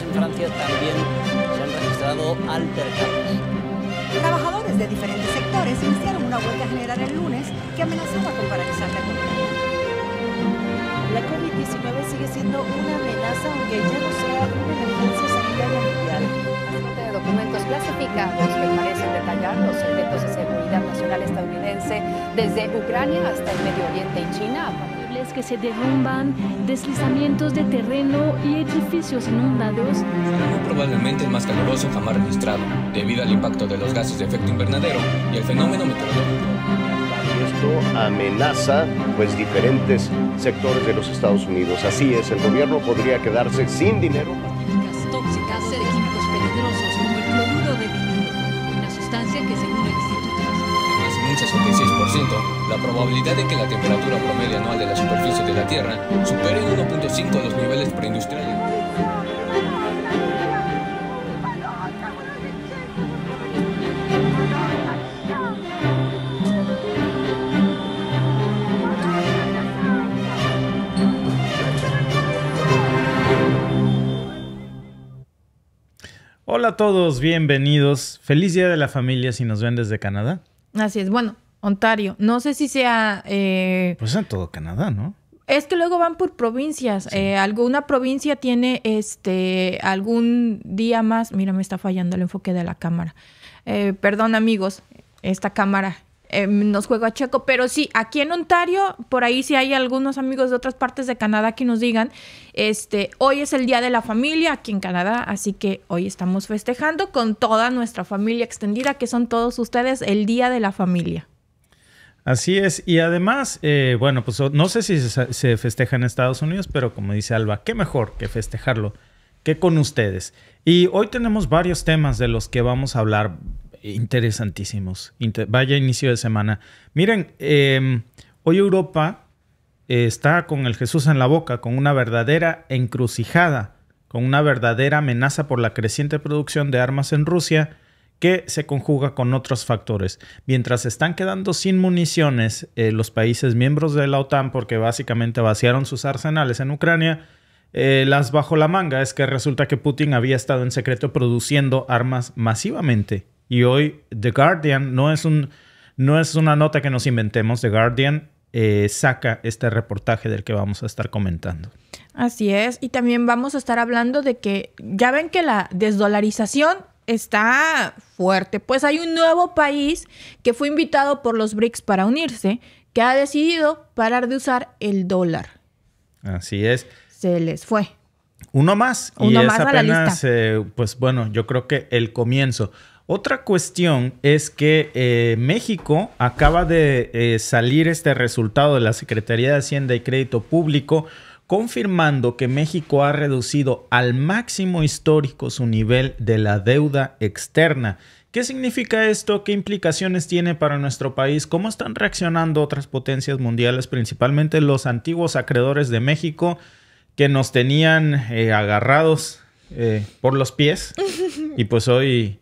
en Francia también se han registrado altercados. Trabajadores de diferentes sectores iniciaron una huelga general el lunes que amenazaba con paralizar la economía. La COVID-19 sigue siendo una amenaza aunque ya no sea una emergencia sanitaria mundial. De documentos clasificados que parecen detallar los secretos de seguridad nacional estadounidense desde Ucrania hasta el Medio Oriente y China que se derrumban, deslizamientos de terreno y edificios inundados. Muy probablemente el más caluroso jamás registrado, debido al impacto de los gases de efecto invernadero y el fenómeno meteorológico esto amenaza pues diferentes sectores de los Estados Unidos. Así es, el gobierno podría quedarse sin dinero. la probabilidad de que la temperatura promedio anual de la superficie de la Tierra supere 1.5 1.5 los niveles preindustriales. Hola a todos, bienvenidos. Feliz Día de la Familia si nos ven desde Canadá. Así es, bueno, Ontario. No sé si sea... Eh, pues en todo Canadá, ¿no? Es que luego van por provincias. Eh, alguna provincia tiene este algún día más. Mira, me está fallando el enfoque de la cámara. Eh, perdón, amigos, esta cámara eh, nos juega a checo. Pero sí, aquí en Ontario, por ahí si hay algunos amigos de otras partes de Canadá que nos digan, este, hoy es el Día de la Familia aquí en Canadá, así que hoy estamos festejando con toda nuestra familia extendida, que son todos ustedes, el Día de la Familia. Así es, y además, eh, bueno, pues no sé si se, festeja en Estados Unidos, pero como dice Alba, qué mejor que festejarlo que con ustedes. Y hoy tenemos varios temas de los que vamos a hablar interesantísimos. vaya inicio de semana. Miren, em, hoy Europa eh, está con el Jesús en la boca, con una verdadera encrucijada, con una verdadera amenaza por la creciente producción de armas en Rusia que se conjuga con otros factores. Mientras están quedando sin municiones eh, los países miembros de la OTAN, porque básicamente vaciaron sus arsenales en Ucrania, eh, las bajo la manga es que resulta que Putin había estado en secreto produciendo armas masivamente. Y hoy The Guardian no es, un, no es una nota que nos inventemos, The Guardian eh, saca este reportaje del que vamos a estar comentando. Así es, y también vamos a estar hablando de que ya ven que la desdolarización está fuerte. Pues hay un nuevo país que fue invitado por los BRICS para unirse, que ha decidido parar de usar el dólar. Así es. Se les fue. Uno más. Uno y más es apenas, eh, pues bueno, yo creo que el comienzo. Otra cuestión es que eh, México acaba de eh, salir este resultado de la Secretaría de Hacienda y Crédito Público confirmando que México ha reducido al máximo histórico su nivel de la deuda externa. ¿Qué significa esto? ¿Qué implicaciones tiene para nuestro país? ¿Cómo están reaccionando otras potencias mundiales, principalmente los antiguos acreedores de México que nos tenían eh, agarrados eh, por los pies? Y pues hoy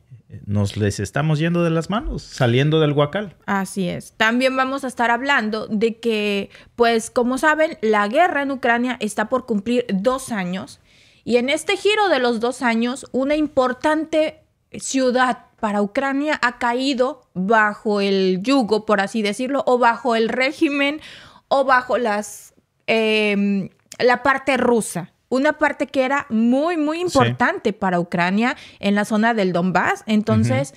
nos les estamos yendo de las manos, saliendo del huacal. Así es. También vamos a estar hablando de que, pues como saben, la guerra en Ucrania está por cumplir dos años y en este giro de los dos años, una importante ciudad para Ucrania ha caído bajo el yugo, por así decirlo, o bajo el régimen o bajo las, em, la parte rusa una parte que era muy, muy importante para Ucrania en la zona del Donbass. Entonces,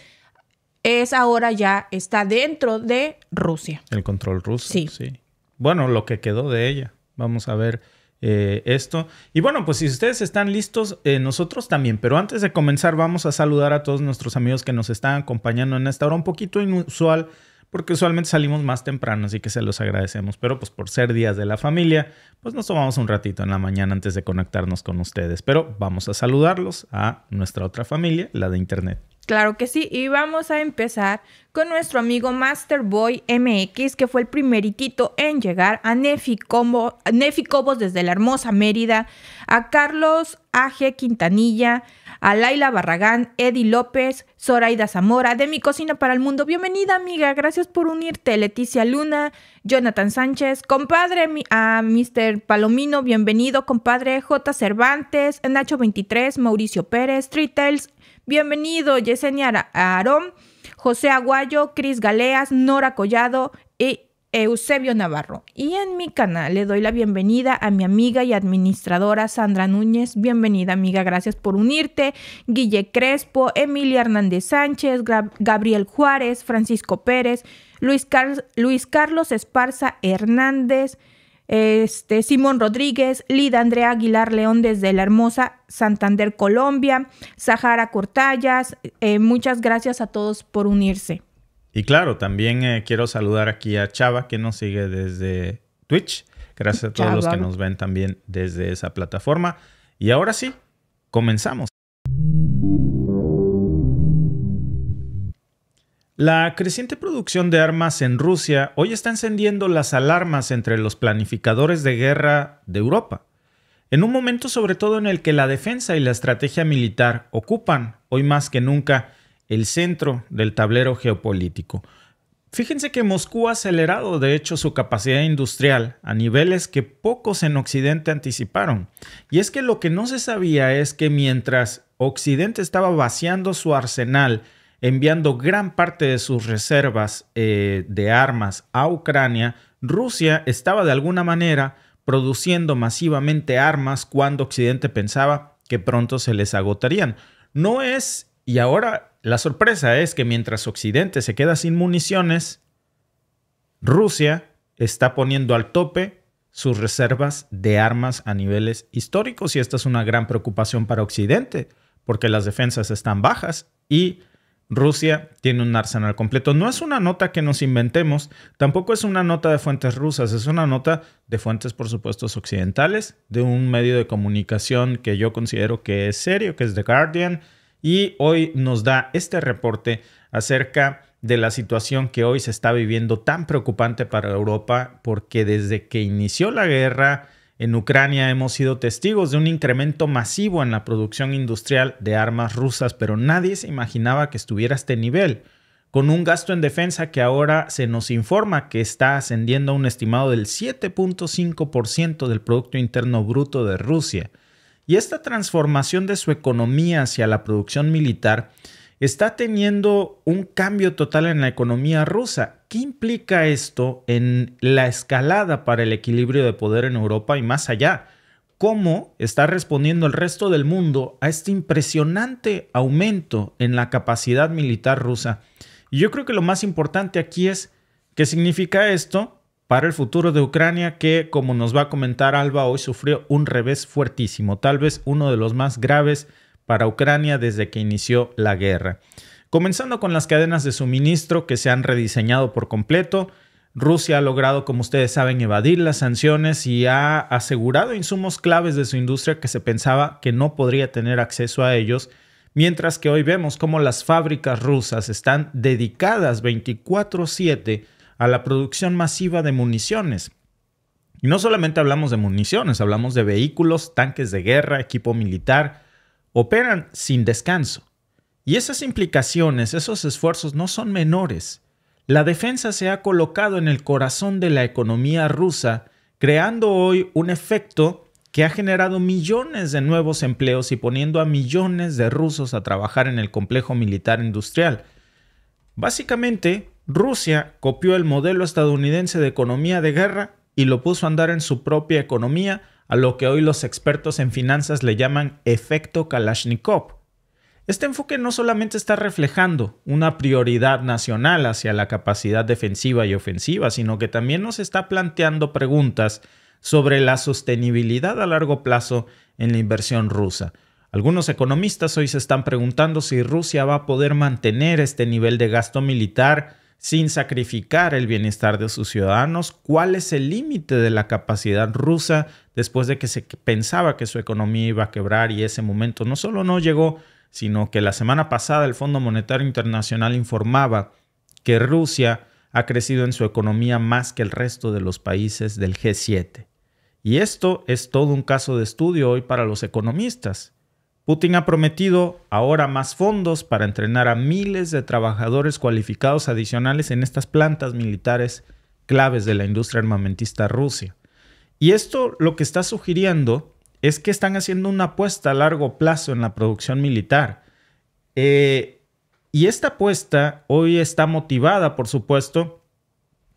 es ahora ya está dentro de Rusia. El control ruso. Sí. sí. Bueno, lo que quedó de ella. Vamos a ver. Eh, esto. Y bueno, pues si ustedes están listos, eh, nosotros también. Pero antes de comenzar, vamos a saludar a todos nuestros amigos que nos están acompañando en esta hora un poquito inusual porque usualmente salimos más temprano, así que se los agradecemos. Pero pues por ser días de la familia, pues nos tomamos un ratito en la mañana antes de conectarnos con ustedes. Pero vamos a saludarlos a nuestra otra familia, la de Internet. Claro que sí, y vamos a empezar con nuestro amigo Masterboy MX, que fue el primeritito en llegar a Nefi, Combo, Nefi Cobos desde la hermosa Mérida, a Carlos AG Quintanilla, a Laila Barragán, Eddie López, Zoraida Zamora, de Mi Cocina para el Mundo. Bienvenida, amiga. Gracias por unirte. Leticia Luna, Jonathan Sánchez, compadre a Mr. Palomino, bienvenido, compadre J. Cervantes, Nacho 23, Mauricio Pérez, Tales, bienvenido, Yesenia Aarón, José Aguayo, Cris Galeas, Nora Collado y e Eusebio Navarro. Y en mi canal le doy la bienvenida a mi amiga y administradora Sandra Núñez. Bienvenida amiga, gracias por unirte. Guille Crespo, Emilia Hernández Sánchez, Gabriel Juárez, Francisco Pérez, Luis, Carlos Esparza Hernández. Este, Simón Rodríguez, Lida Andrea Aguilar León desde la hermosa Santander, Colombia, Sahara Cortallas, eh, muchas gracias a todos por unirse. Y claro, también eh, quiero saludar aquí a Chava que nos sigue desde Twitch. Gracias a todos los que nos ven también desde esa plataforma. Y ahora sí, comenzamos. La creciente producción de armas en Rusia hoy está encendiendo las alarmas entre los planificadores de guerra de Europa, en un momento sobre todo en el que la defensa y la estrategia militar ocupan, hoy más que nunca, el centro del tablero geopolítico. Fíjense que Moscú ha acelerado, de hecho, su capacidad industrial a niveles que pocos en Occidente anticiparon. Y es que lo que no se sabía es que mientras Occidente estaba vaciando su arsenal, enviando gran parte de sus reservas eh, de armas a Ucrania, Rusia estaba de alguna manera produciendo masivamente armas cuando Occidente pensaba que pronto se les agotarían. No es y ahora la sorpresa es que mientras Occidente se queda sin municiones, Rusia está poniendo al tope sus reservas de armas a niveles históricos y esta es una gran preocupación para Occidente porque las defensas están bajas y Rusia tiene un arsenal completo. No es una nota que nos inventemos, tampoco es una nota de fuentes rusas, es una nota de fuentes, por supuesto, occidentales, de un medio de comunicación que yo considero que es serio, que es The Guardian, y hoy nos da este reporte acerca de la situación que hoy se está viviendo tan preocupante para Europa porque desde que inició la guerra en Ucrania hemos sido testigos de un incremento masivo en la producción industrial de armas rusas, pero nadie se imaginaba que estuviera a este nivel, con un gasto en defensa que ahora se nos informa que está ascendiendo a un estimado del 7.5% del Producto Interno Bruto de Rusia. Y esta transformación de su economía hacia la producción militar está teniendo un cambio total en la economía rusa. ¿Qué implica esto en la escalada para el equilibrio de poder en Europa y más allá? ¿Cómo está respondiendo el resto del mundo a este impresionante aumento en la capacidad militar rusa? Y yo creo que lo más importante aquí es qué significa esto para el futuro de Ucrania que, como nos va a comentar Alba, hoy sufrió un revés fuertísimo, tal vez uno de los más graves para Ucrania desde que inició la guerra. Comenzando con las cadenas de suministro que se han rediseñado por completo, Rusia ha logrado, como ustedes saben, evadir las sanciones y ha asegurado insumos claves de su industria que se pensaba que no podría tener acceso a ellos, mientras que hoy vemos cómo las fábricas rusas están dedicadas 24/7 a la producción masiva de municiones. Y no solamente hablamos de municiones, hablamos de vehículos, tanques de guerra, equipo militar, operan sin descanso. Y esas implicaciones, esos esfuerzos no son menores. La defensa se ha colocado en el corazón de la economía rusa, creando hoy un efecto que ha generado millones de nuevos empleos y poniendo a millones de rusos a trabajar en el complejo militar industrial. Básicamente, Rusia copió el modelo estadounidense de economía de guerra y lo puso a andar en su propia economía, a lo que hoy los expertos en finanzas le llaman efecto Kalashnikov. Este enfoque no solamente está reflejando una prioridad nacional hacia la capacidad defensiva y ofensiva, sino que también nos está planteando preguntas sobre la sostenibilidad a largo plazo en la inversión rusa. Algunos economistas hoy se están preguntando si Rusia va a poder mantener este nivel de gasto militar sin sacrificar el bienestar de sus ciudadanos? ¿Cuál es el límite de la capacidad rusa después de que se pensaba que su economía iba a quebrar y ese momento no solo no llegó, sino que la semana pasada el Fondo Monetario Internacional informaba que Rusia ha crecido en su economía más que el resto de los países del G7. Y esto es todo un caso de estudio hoy para los economistas. Putin ha prometido ahora más fondos para entrenar a miles de trabajadores cualificados adicionales en estas plantas militares claves de la industria armamentista rusa. Y esto lo que está sugiriendo es que están haciendo una apuesta a largo plazo en la producción militar. Eh, y esta apuesta hoy está motivada, por supuesto,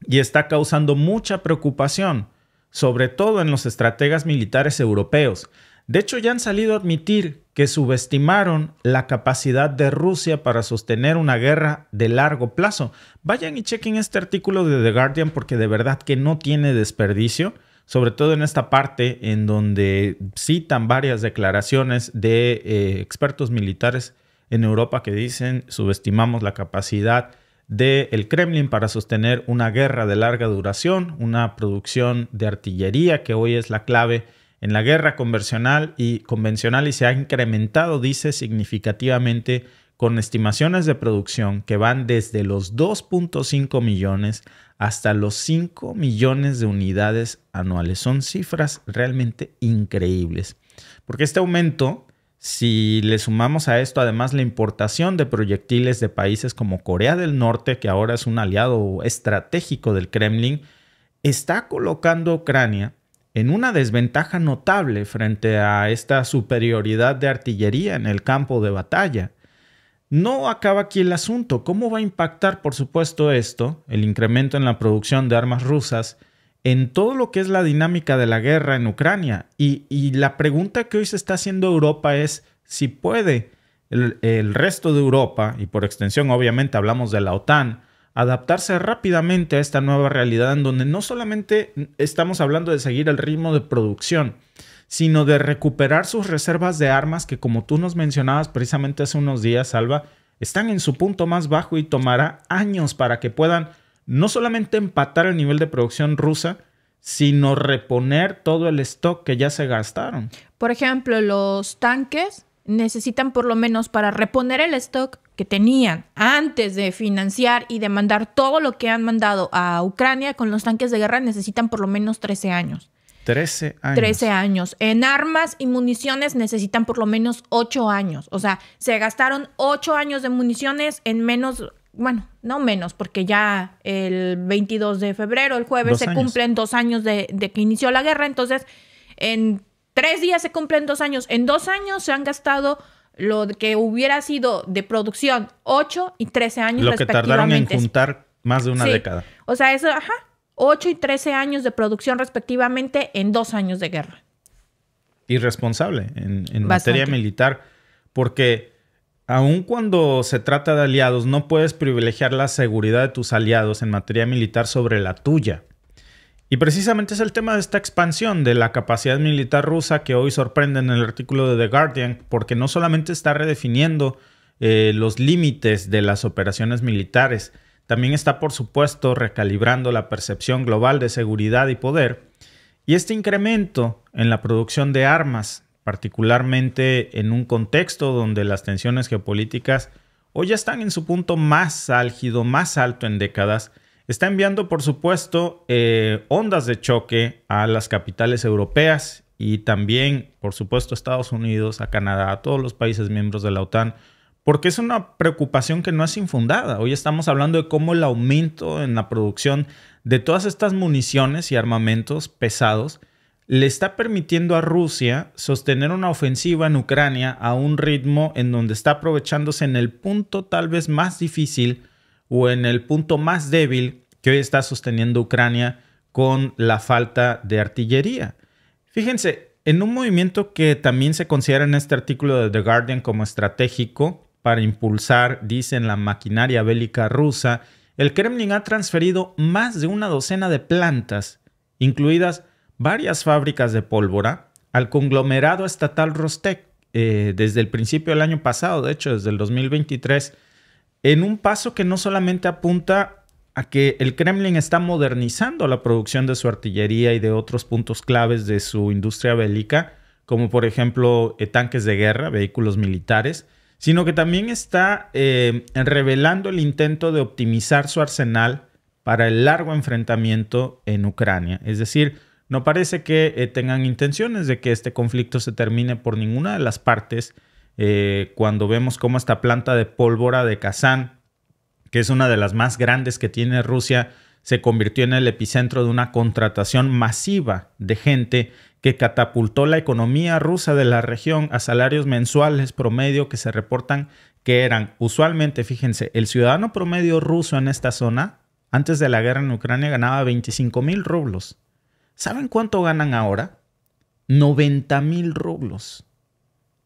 y está causando mucha preocupación, sobre todo en los estrategas militares europeos, de hecho, ya han salido a admitir que subestimaron la capacidad de Rusia para sostener una guerra de largo plazo. Vayan y chequen este artículo de The Guardian porque de verdad que no tiene desperdicio, sobre todo en esta parte en donde citan varias declaraciones de eh, expertos militares en Europa que dicen subestimamos la capacidad del Kremlin para sostener una guerra de larga duración, una producción de artillería que hoy es la clave en la guerra convencional y, convencional y se ha incrementado, dice, significativamente con estimaciones de producción que van desde los 2.5 millones hasta los 5 millones de unidades anuales. Son cifras realmente increíbles. Porque este aumento, si le sumamos a esto además la importación de proyectiles de países como Corea del Norte, que ahora es un aliado estratégico del Kremlin, está colocando a Ucrania en una desventaja notable frente a esta superioridad de artillería en el campo de batalla. No acaba aquí el asunto. ¿Cómo va a impactar, por supuesto, esto, el incremento en la producción de armas rusas, en todo lo que es la dinámica de la guerra en Ucrania? Y, la pregunta que hoy se está haciendo Europa es si puede el resto de Europa, y por extensión obviamente hablamos de la OTAN, adaptarse rápidamente a esta nueva realidad en donde no solamente estamos hablando de seguir el ritmo de producción, sino de recuperar sus reservas de armas que como tú nos mencionabas precisamente hace unos días, Alba, están en su punto más bajo y tomará años para que puedan no solamente empatar el nivel de producción rusa, sino reponer todo el stock que ya se gastaron. Por ejemplo, los tanques necesitan por lo menos para reponer el stock que tenían antes de financiar y de mandar todo lo que han mandado a Ucrania con los tanques de guerra, necesitan por lo menos 13 años. 13 años. 13 años. En armas y municiones necesitan por lo menos 8 años. O sea, se gastaron 8 años de municiones en menos, bueno, no menos, porque ya el 22 de febrero, el jueves, se cumplen dos años de, de que inició la guerra. Entonces, en Tres días se cumplen dos años. En dos años se han gastado lo que hubiera sido de producción 8 y 13 años. Lo que tardaron en juntar más de una década. O sea, eso, ajá, 8 y 13 años de producción respectivamente en dos años de guerra. Irresponsable en, en materia militar, porque aun cuando se trata de aliados, no puedes privilegiar la seguridad de tus aliados en materia militar sobre la tuya. Y precisamente es el tema de esta expansión de la capacidad militar rusa que hoy sorprende en el artículo de The Guardian, porque no solamente está redefiniendo eh, los límites de las operaciones militares, también está, por supuesto, recalibrando la percepción global de seguridad y poder. Y este incremento en la producción de armas, particularmente en un contexto donde las tensiones geopolíticas hoy ya están en su punto más álgido, más alto en décadas, Está enviando, por supuesto, eh, ondas de choque a las capitales europeas y también, por supuesto, a Estados Unidos, a Canadá, a todos los países miembros de la OTAN, porque es una preocupación que no es infundada. Hoy estamos hablando de cómo el aumento en la producción de todas estas municiones y armamentos pesados le está permitiendo a Rusia sostener una ofensiva en Ucrania a un ritmo en donde está aprovechándose en el punto tal vez más difícil o en el punto más débil que hoy está sosteniendo Ucrania con la falta de artillería. Fíjense, en un movimiento que también se considera en este artículo de The Guardian como estratégico para impulsar, dicen, la maquinaria bélica rusa, el Kremlin ha transferido más de una docena de plantas, incluidas varias fábricas de pólvora, al conglomerado estatal Rostec eh, desde el principio del año pasado, de hecho desde el 2023, en un paso que no solamente apunta a que el Kremlin está modernizando la producción de su artillería y de otros puntos claves de su industria bélica, como por ejemplo eh, tanques de guerra, vehículos militares, sino que también está eh, revelando el intento de optimizar su arsenal para el largo enfrentamiento en Ucrania. Es decir, no parece que eh, tengan intenciones de que este conflicto se termine por ninguna de las partes eh, cuando vemos cómo esta planta de pólvora de Kazán, que es una de las más grandes que tiene Rusia, se convirtió en el epicentro de una contratación masiva de gente que catapultó la economía rusa de la región a salarios mensuales promedio que se reportan que eran usualmente, fíjense, el ciudadano promedio ruso en esta zona, antes de la guerra en Ucrania, ganaba 25 mil rublos. ¿Saben cuánto ganan ahora? 90 mil rublos.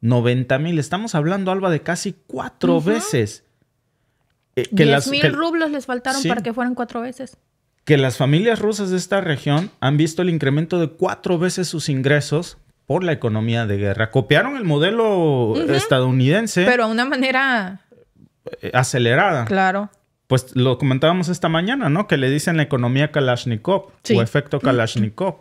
90 mil. Estamos hablando, Alba, de casi cuatro veces. Eh, que los mil rublos les faltaron para que fueran cuatro veces. Que las familias rusas de esta región han visto el incremento de cuatro veces sus ingresos por la economía de guerra. Copiaron el modelo estadounidense. Pero a una manera... Eh, acelerada. Claro pues lo comentábamos esta mañana, ¿no? Que le dicen la economía Kalashnikov o efecto mm. Kalashnikov.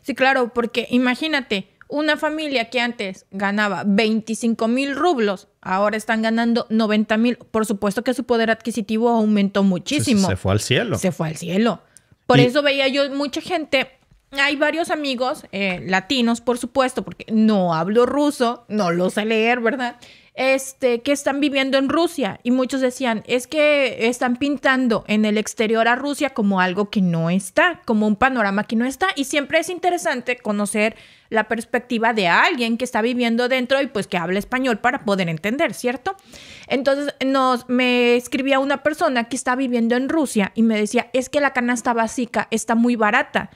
Sí, claro, porque imagínate, una familia que antes ganaba 25 mil rublos, ahora están ganando 90 mil. Por supuesto que su poder adquisitivo aumentó muchísimo. Se, fue al cielo. Se fue al cielo. Por eso veía yo mucha gente. Hay varios amigos eh, latinos, por supuesto, porque no hablo ruso, no lo sé leer, ¿verdad? Este, que están viviendo en Rusia y muchos decían, es que están pintando en el exterior a Rusia como algo que no está, como un panorama que no está y siempre es interesante conocer la perspectiva de alguien que está viviendo dentro y pues que habla español para poder entender, ¿cierto? Entonces nos, me escribía una persona que está viviendo en Rusia y me decía, es que la canasta básica está muy barata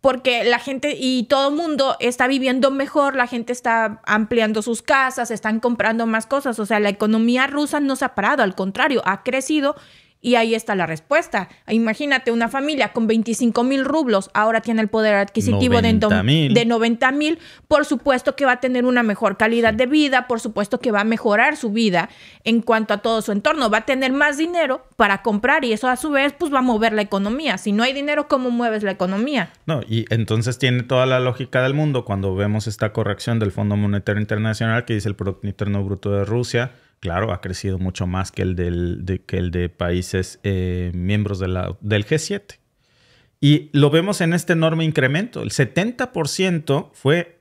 porque la gente y todo el mundo está viviendo mejor, la gente está ampliando sus casas, están comprando más cosas, o sea, la economía rusa no se ha parado, al contrario, ha crecido y ahí está la respuesta. Imagínate una familia con 25 mil rublos, ahora tiene el poder adquisitivo de, de 90 mil, por supuesto que va a tener una mejor calidad de vida, por supuesto que va a mejorar su vida en cuanto a todo su entorno, va a tener más dinero para comprar y eso a su vez pues va a mover la economía. Si no hay dinero, ¿cómo mueves la economía? No, y entonces tiene toda la lógica del mundo cuando vemos esta corrección del Fondo Monetario Internacional que dice el Producto Interno Bruto de Rusia claro, ha crecido mucho más que el, de, países eh, miembros del G7. Y lo vemos en este enorme incremento. El 70% fue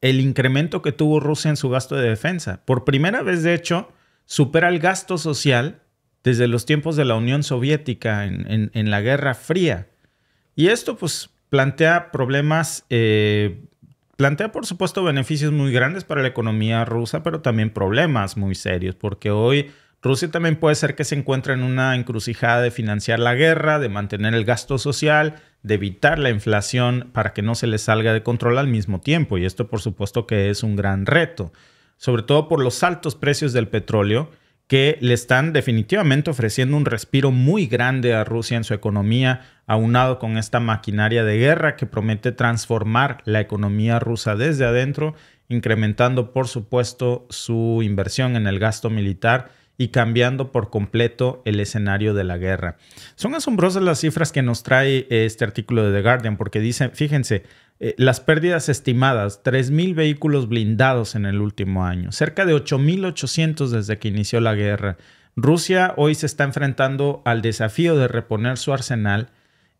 el incremento que tuvo Rusia en su gasto de defensa. Por primera vez, de hecho, supera el gasto social desde los tiempos de la Unión Soviética en, la Guerra Fría. Y esto pues plantea problemas eh, Plantea, por supuesto, beneficios muy grandes para la economía rusa, pero también problemas muy serios, porque hoy Rusia también puede ser que se encuentre en una encrucijada de financiar la guerra, de mantener el gasto social, de evitar la inflación para que no se le salga de control al mismo tiempo. Y esto por supuesto que es un gran reto, sobre todo por los altos precios del petróleo que le están definitivamente ofreciendo un respiro muy grande a Rusia en su economía, aunado con esta maquinaria de guerra que promete transformar la economía rusa desde adentro, incrementando por supuesto su inversión en el gasto militar y cambiando por completo el escenario de la guerra. Son asombrosas las cifras que nos trae este artículo de The Guardian porque dicen, fíjense, eh, las pérdidas estimadas, 3.000 vehículos blindados en el último año, cerca de 8.800 desde que inició la guerra. Rusia hoy se está enfrentando al desafío de reponer su arsenal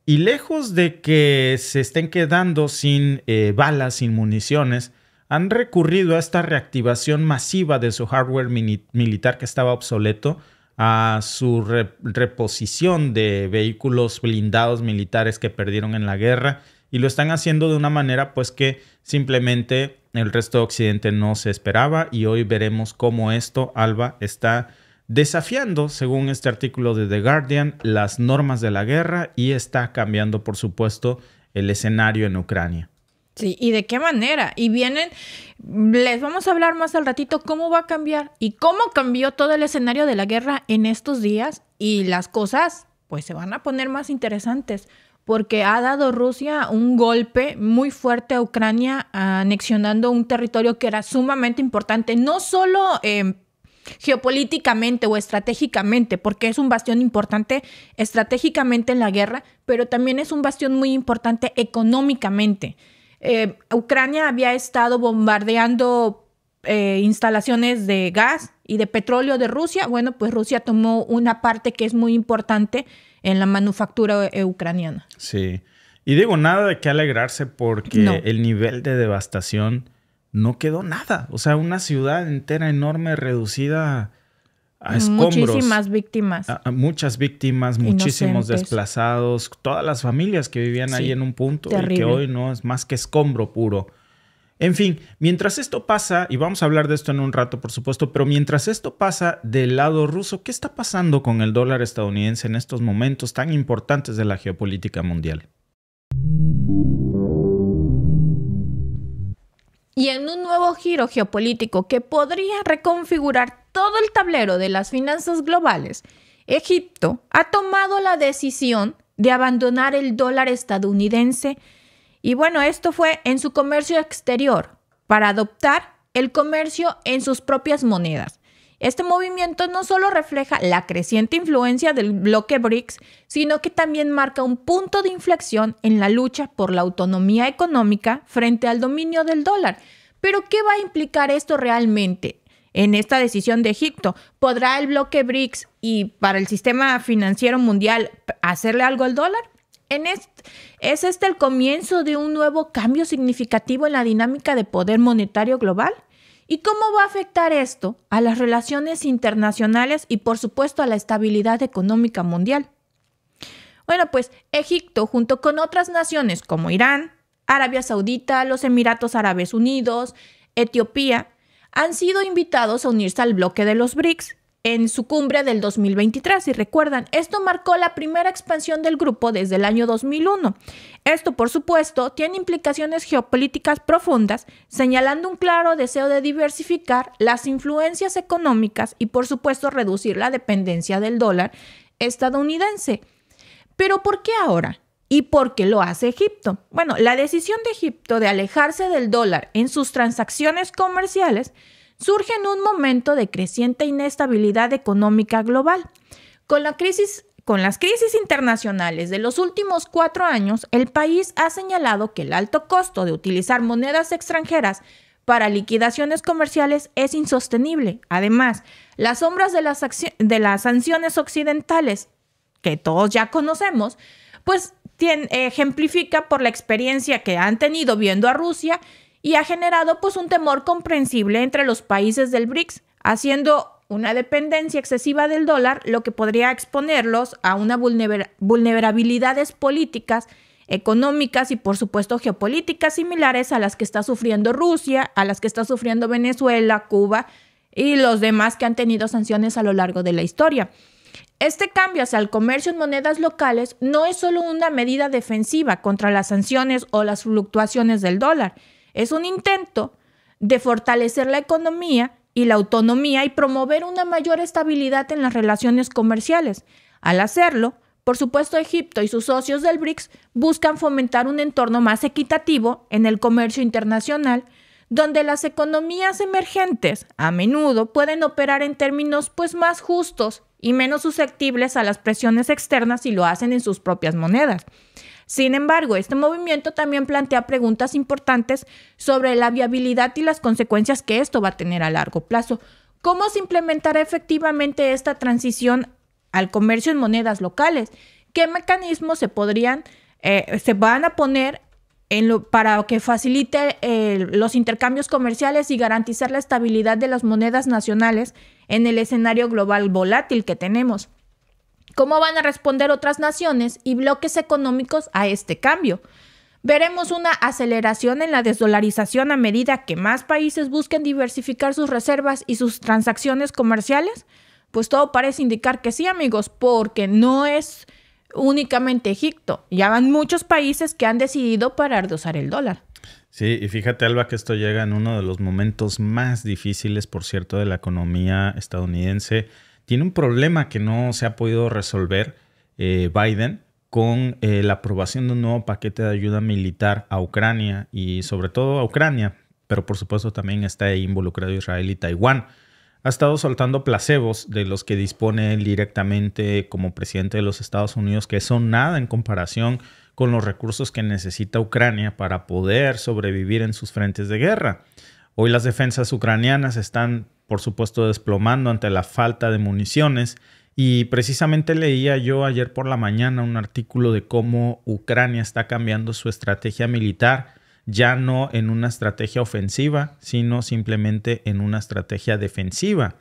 y lejos de que se estén quedando sin eh, balas, sin municiones, han recurrido a esta reactivación masiva de su hardware militar que estaba obsoleto, a su reposición de vehículos blindados militares que perdieron en la guerra y lo están haciendo de una manera pues que simplemente el resto de Occidente no se esperaba y hoy veremos cómo esto, Alba, está desafiando, según este artículo de The Guardian, las normas de la guerra y está cambiando, por supuesto, el escenario en Ucrania. Sí, y de qué manera. Y vienen, les vamos a hablar más al ratito cómo va a cambiar y cómo cambió todo el escenario de la guerra en estos días y las cosas pues se van a poner más interesantes porque ha dado Rusia un golpe muy fuerte a Ucrania, anexionando un territorio que era sumamente importante, no solo eh, geopolíticamente o estratégicamente, porque es un bastión importante estratégicamente en la guerra, pero también es un bastión muy importante económicamente. Eh, Ucrania había estado bombardeando eh, instalaciones de gas, y de petróleo de Rusia, bueno, pues Rusia tomó una parte que es muy importante en la manufactura e-, e ucraniana. Sí. Y digo, nada de qué alegrarse porque el nivel de devastación no quedó nada. O sea, una ciudad entera enorme reducida a escombros. Muchísimas víctimas. muchas víctimas, muchísimos desplazados, todas las familias que vivían ahí en un punto que hoy no es más que escombro puro. En fin, mientras esto pasa, y vamos a hablar de esto en un rato, por supuesto, pero mientras esto pasa del lado ruso, ¿qué está pasando con el dólar estadounidense en estos momentos tan importantes de la geopolítica mundial? Y en un nuevo giro geopolítico que podría reconfigurar todo el tablero de las finanzas globales, Egipto ha tomado la decisión de abandonar el dólar estadounidense y bueno, esto fue en su comercio exterior, para adoptar el comercio en sus propias monedas. Este movimiento no solo refleja la creciente influencia del bloque BRICS, sino que también marca un punto de inflexión en la lucha por la autonomía económica frente al dominio del dólar. Pero, ¿qué va a implicar esto realmente? En esta decisión de Egipto, ¿podrá el bloque BRICS y para el sistema financiero mundial hacerle algo al dólar? ¿Es este el comienzo de un nuevo cambio significativo en la dinámica de poder monetario global? ¿Y cómo va a afectar esto a las relaciones internacionales y por supuesto a la estabilidad económica mundial? Bueno, pues Egipto junto con otras naciones como Irán, Arabia Saudita, los Emiratos Árabes Unidos, Etiopía, han sido invitados a unirse al bloque de los BRICS, en su cumbre del 2023. si recuerdan, esto marcó la primera expansión del grupo desde el año 2001. Esto, por supuesto, tiene implicaciones geopolíticas profundas, señalando un claro deseo de diversificar las influencias económicas y, por supuesto, reducir la dependencia del dólar estadounidense. Pero ¿por qué ahora? ¿Y por qué lo hace Egipto? Bueno, la decisión de Egipto de alejarse del dólar en sus transacciones comerciales surge en un momento de creciente inestabilidad económica global. Con la crisis con las crisis internacionales de los últimos cuatro años, el país ha señalado que el alto costo de utilizar monedas extranjeras para liquidaciones comerciales es insostenible. Además, las sombras de las, de las sanciones occidentales, que todos ya conocemos, pues ejemplifica por la experiencia que han tenido viendo a Rusia y ha generado pues un temor comprensible entre los países del BRICS, haciendo una dependencia excesiva del dólar, lo que podría exponerlos a una vulnerabilidades políticas, económicas y por supuesto geopolíticas similares a las que está sufriendo Rusia, a las que está sufriendo Venezuela, Cuba y los demás que han tenido sanciones a lo largo de la historia. Este cambio hacia el comercio en monedas locales no es solo una medida defensiva contra las sanciones o las fluctuaciones del dólar, es un intento de fortalecer la economía y la autonomía y promover una mayor estabilidad en las relaciones comerciales. Al hacerlo, por supuesto, Egipto y sus socios del BRICS buscan fomentar un entorno más equitativo en el comercio internacional, donde las economías emergentes a menudo pueden operar en términos pues más justos y menos susceptibles a las presiones externas si lo hacen en sus propias monedas. Sin embargo, este movimiento también plantea preguntas importantes sobre la viabilidad y las consecuencias que esto va a tener a largo plazo. ¿Cómo se implementará efectivamente esta transición al comercio en monedas locales? ¿Qué mecanismos se podrían, eh, se van a poner para que facilite eh, los intercambios comerciales y garantizar la estabilidad de las monedas nacionales en el escenario global volátil que tenemos cómo van a responder otras naciones y bloques económicos a este cambio. Veremos una aceleración en la desdolarización a medida que más países busquen diversificar sus reservas y sus transacciones comerciales. Pues todo parece indicar que sí, amigos, porque no es únicamente Egipto. Ya van muchos países que han decidido parar de usar el dólar. Sí, y fíjate, Alba, que esto llega en uno de los momentos más difíciles, por cierto, de la economía estadounidense tiene un problema que no se ha podido resolver eh, Biden con eh, la aprobación de un nuevo paquete de ayuda militar a Ucrania y sobre todo a Ucrania, pero por supuesto también está involucrado Israel y Taiwán. Ha estado soltando placebos de los que dispone directamente como presidente de los Estados Unidos, que son nada en comparación con los recursos que necesita Ucrania para poder sobrevivir en sus frentes de guerra. Hoy las defensas ucranianas están por supuesto desplomando ante la falta de municiones. Y precisamente leía yo ayer por la mañana un artículo de cómo Ucrania está cambiando su estrategia militar, ya no en una estrategia ofensiva, sino simplemente en una estrategia defensiva.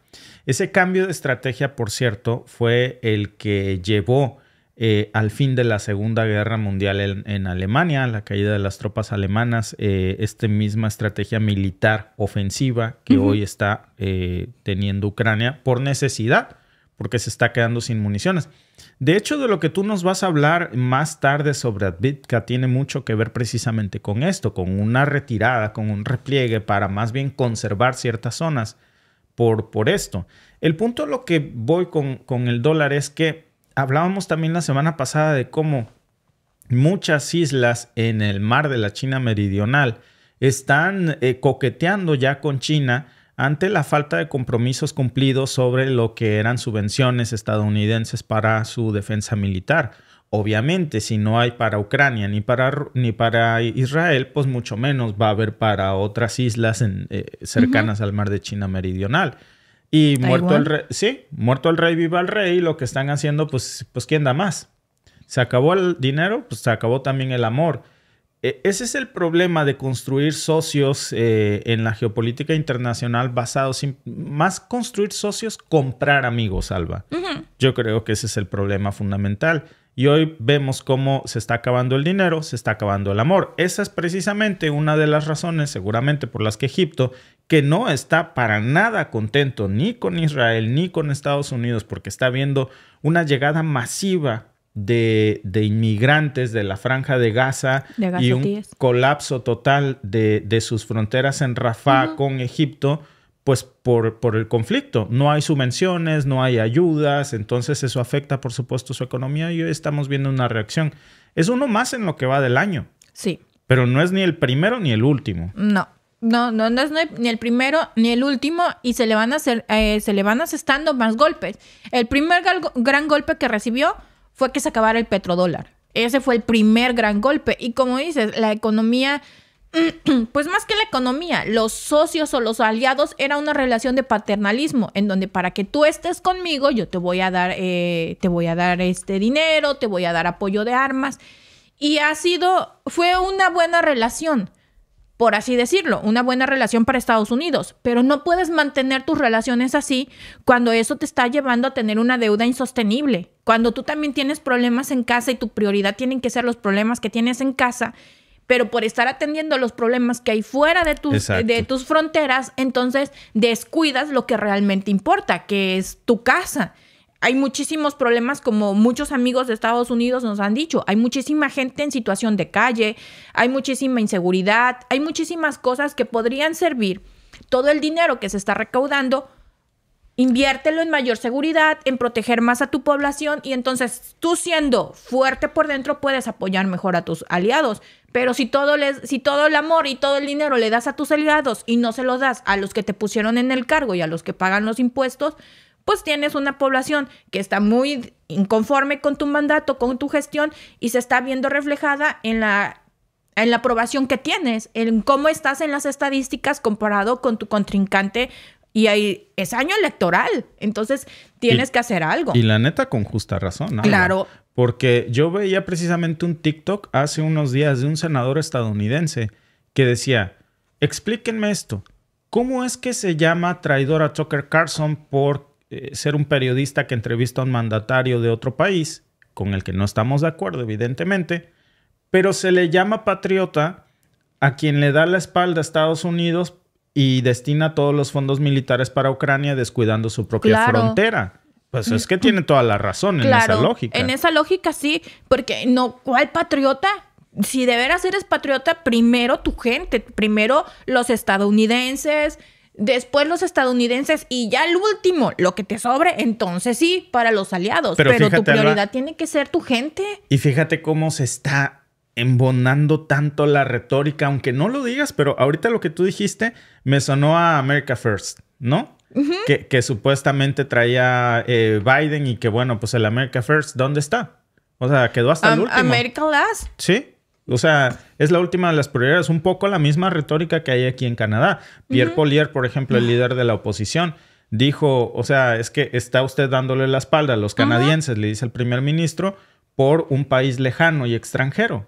Ese cambio de estrategia, por cierto, fue el que llevó eh, al fin de la Segunda Guerra Mundial en, Alemania, la caída de las tropas alemanas, eh, esta misma estrategia militar ofensiva que hoy está eh, teniendo Ucrania por necesidad, porque se está quedando sin municiones. De hecho, de lo que tú nos vas a hablar más tarde sobre Advitka tiene mucho que ver precisamente con esto, con una retirada, con un repliegue para más bien conservar ciertas zonas por, por esto. El punto lo que voy con, con el dólar es que hablábamos también la semana pasada de cómo muchas islas en el mar de la China Meridional están eh, coqueteando ya con China ante la falta de compromisos cumplidos sobre lo que eran subvenciones estadounidenses para su defensa militar. Obviamente, si no hay para Ucrania ni para, ni para Israel, pues mucho menos va a haber para otras islas eh, cercanas al mar de China Meridional. Y muerto el rey, sí, muerto el rey, viva el rey, lo que están haciendo, pues, pues ¿quién da más? Se acabó el dinero, pues se acabó también el amor. E, ese es el problema de construir socios eh, en la geopolítica internacional basados en más construir socios, comprar amigos, Alba. Yo creo que ese es el problema fundamental. Y hoy vemos cómo se está acabando el dinero, se está acabando el amor. Esa es precisamente una de las razones, seguramente por las que Egipto, que no está para nada contento ni con Israel ni con Estados Unidos, porque está viendo una llegada masiva de, inmigrantes de la franja de Gaza, y un colapso total de, sus fronteras en Rafah con Egipto pues por, por el conflicto. No hay subvenciones, no hay ayudas, entonces eso afecta por supuesto su economía y hoy estamos viendo una reacción. Es uno más en lo que va del año. Sí. Pero no es ni el primero ni el último. No. No, no, es ni el primero ni el último y se le van a hacer, eh, se le van asestando más golpes. El primer gran golpe que recibió fue que se acabara el petrodólar. Ese fue el primer gran golpe. Y como dices, la economía pues más que la economía, los socios o los aliados era una relación de paternalismo, en donde para que tú estés conmigo, yo te voy a dar, eh, te voy a dar este dinero, te voy a dar apoyo de armas. Y ha sido, fue una buena relación, por así decirlo, una buena relación para Estados Unidos, pero no puedes mantener tus relaciones así cuando eso te está llevando a tener una deuda insostenible, cuando tú también tienes problemas en casa y tu prioridad tienen que ser los problemas que tienes en casa pero por estar atendiendo los problemas que hay fuera de tus, de tus fronteras, entonces descuidas lo que realmente importa, que es tu casa. Hay muchísimos problemas, como muchos amigos de Estados Unidos nos han dicho. Hay muchísima gente en situación de calle, hay muchísima inseguridad, hay muchísimas cosas que podrían servir. Todo el dinero que se está recaudando inviértelo en mayor seguridad, en proteger más a tu población y entonces tú siendo fuerte por dentro puedes apoyar mejor a tus aliados. Pero si todo, les, todo el amor y todo el dinero le das a tus aliados y no se lo das a los que te pusieron en el cargo y a los que pagan los impuestos, pues tienes una población que está muy inconforme con tu mandato, con tu gestión y se está viendo reflejada en la, en la aprobación que tienes, en cómo estás en las estadísticas comparado con tu contrincante y ahí es año electoral, entonces tienes que hacer algo. Y la neta con justa razón. ¿no? Claro. Porque yo veía precisamente un TikTok hace unos días de un senador estadounidense que decía, explíquenme esto, ¿cómo es que se llama traidor a Tucker Carlson por eh, ser un periodista que entrevista a un mandatario de otro país, con el que no estamos de acuerdo evidentemente, pero se le llama patriota a quien le da la espalda a Estados Unidos y destina todos los fondos militares para Ucrania descuidando su propia frontera? Pues mm. es que tiene toda la razón en esa lógica. En esa lógica sí, porque no, ¿cuál patriota? Si de veras eres patriota, primero tu gente, primero los estadounidenses, después los estadounidenses y ya el último, lo que te sobre, entonces sí, para los aliados. Pero, tu prioridad tiene que ser tu gente. Y fíjate cómo se está embonando tanto la retórica, aunque no lo digas, pero ahorita lo que tú dijiste me sonó a America First, ¿no? que, supuestamente traía eh, Biden y que, bueno, pues el America First, ¿dónde está? O sea, quedó hasta el último. America Last. Sí. O sea, es la última de las prioridades. Un poco la misma retórica que hay aquí en Canadá. Pierre Polier, por ejemplo, el líder de la oposición, dijo, o sea, es que está usted dándole la espalda a los canadienses, le dice el primer ministro, por un país lejano y extranjero.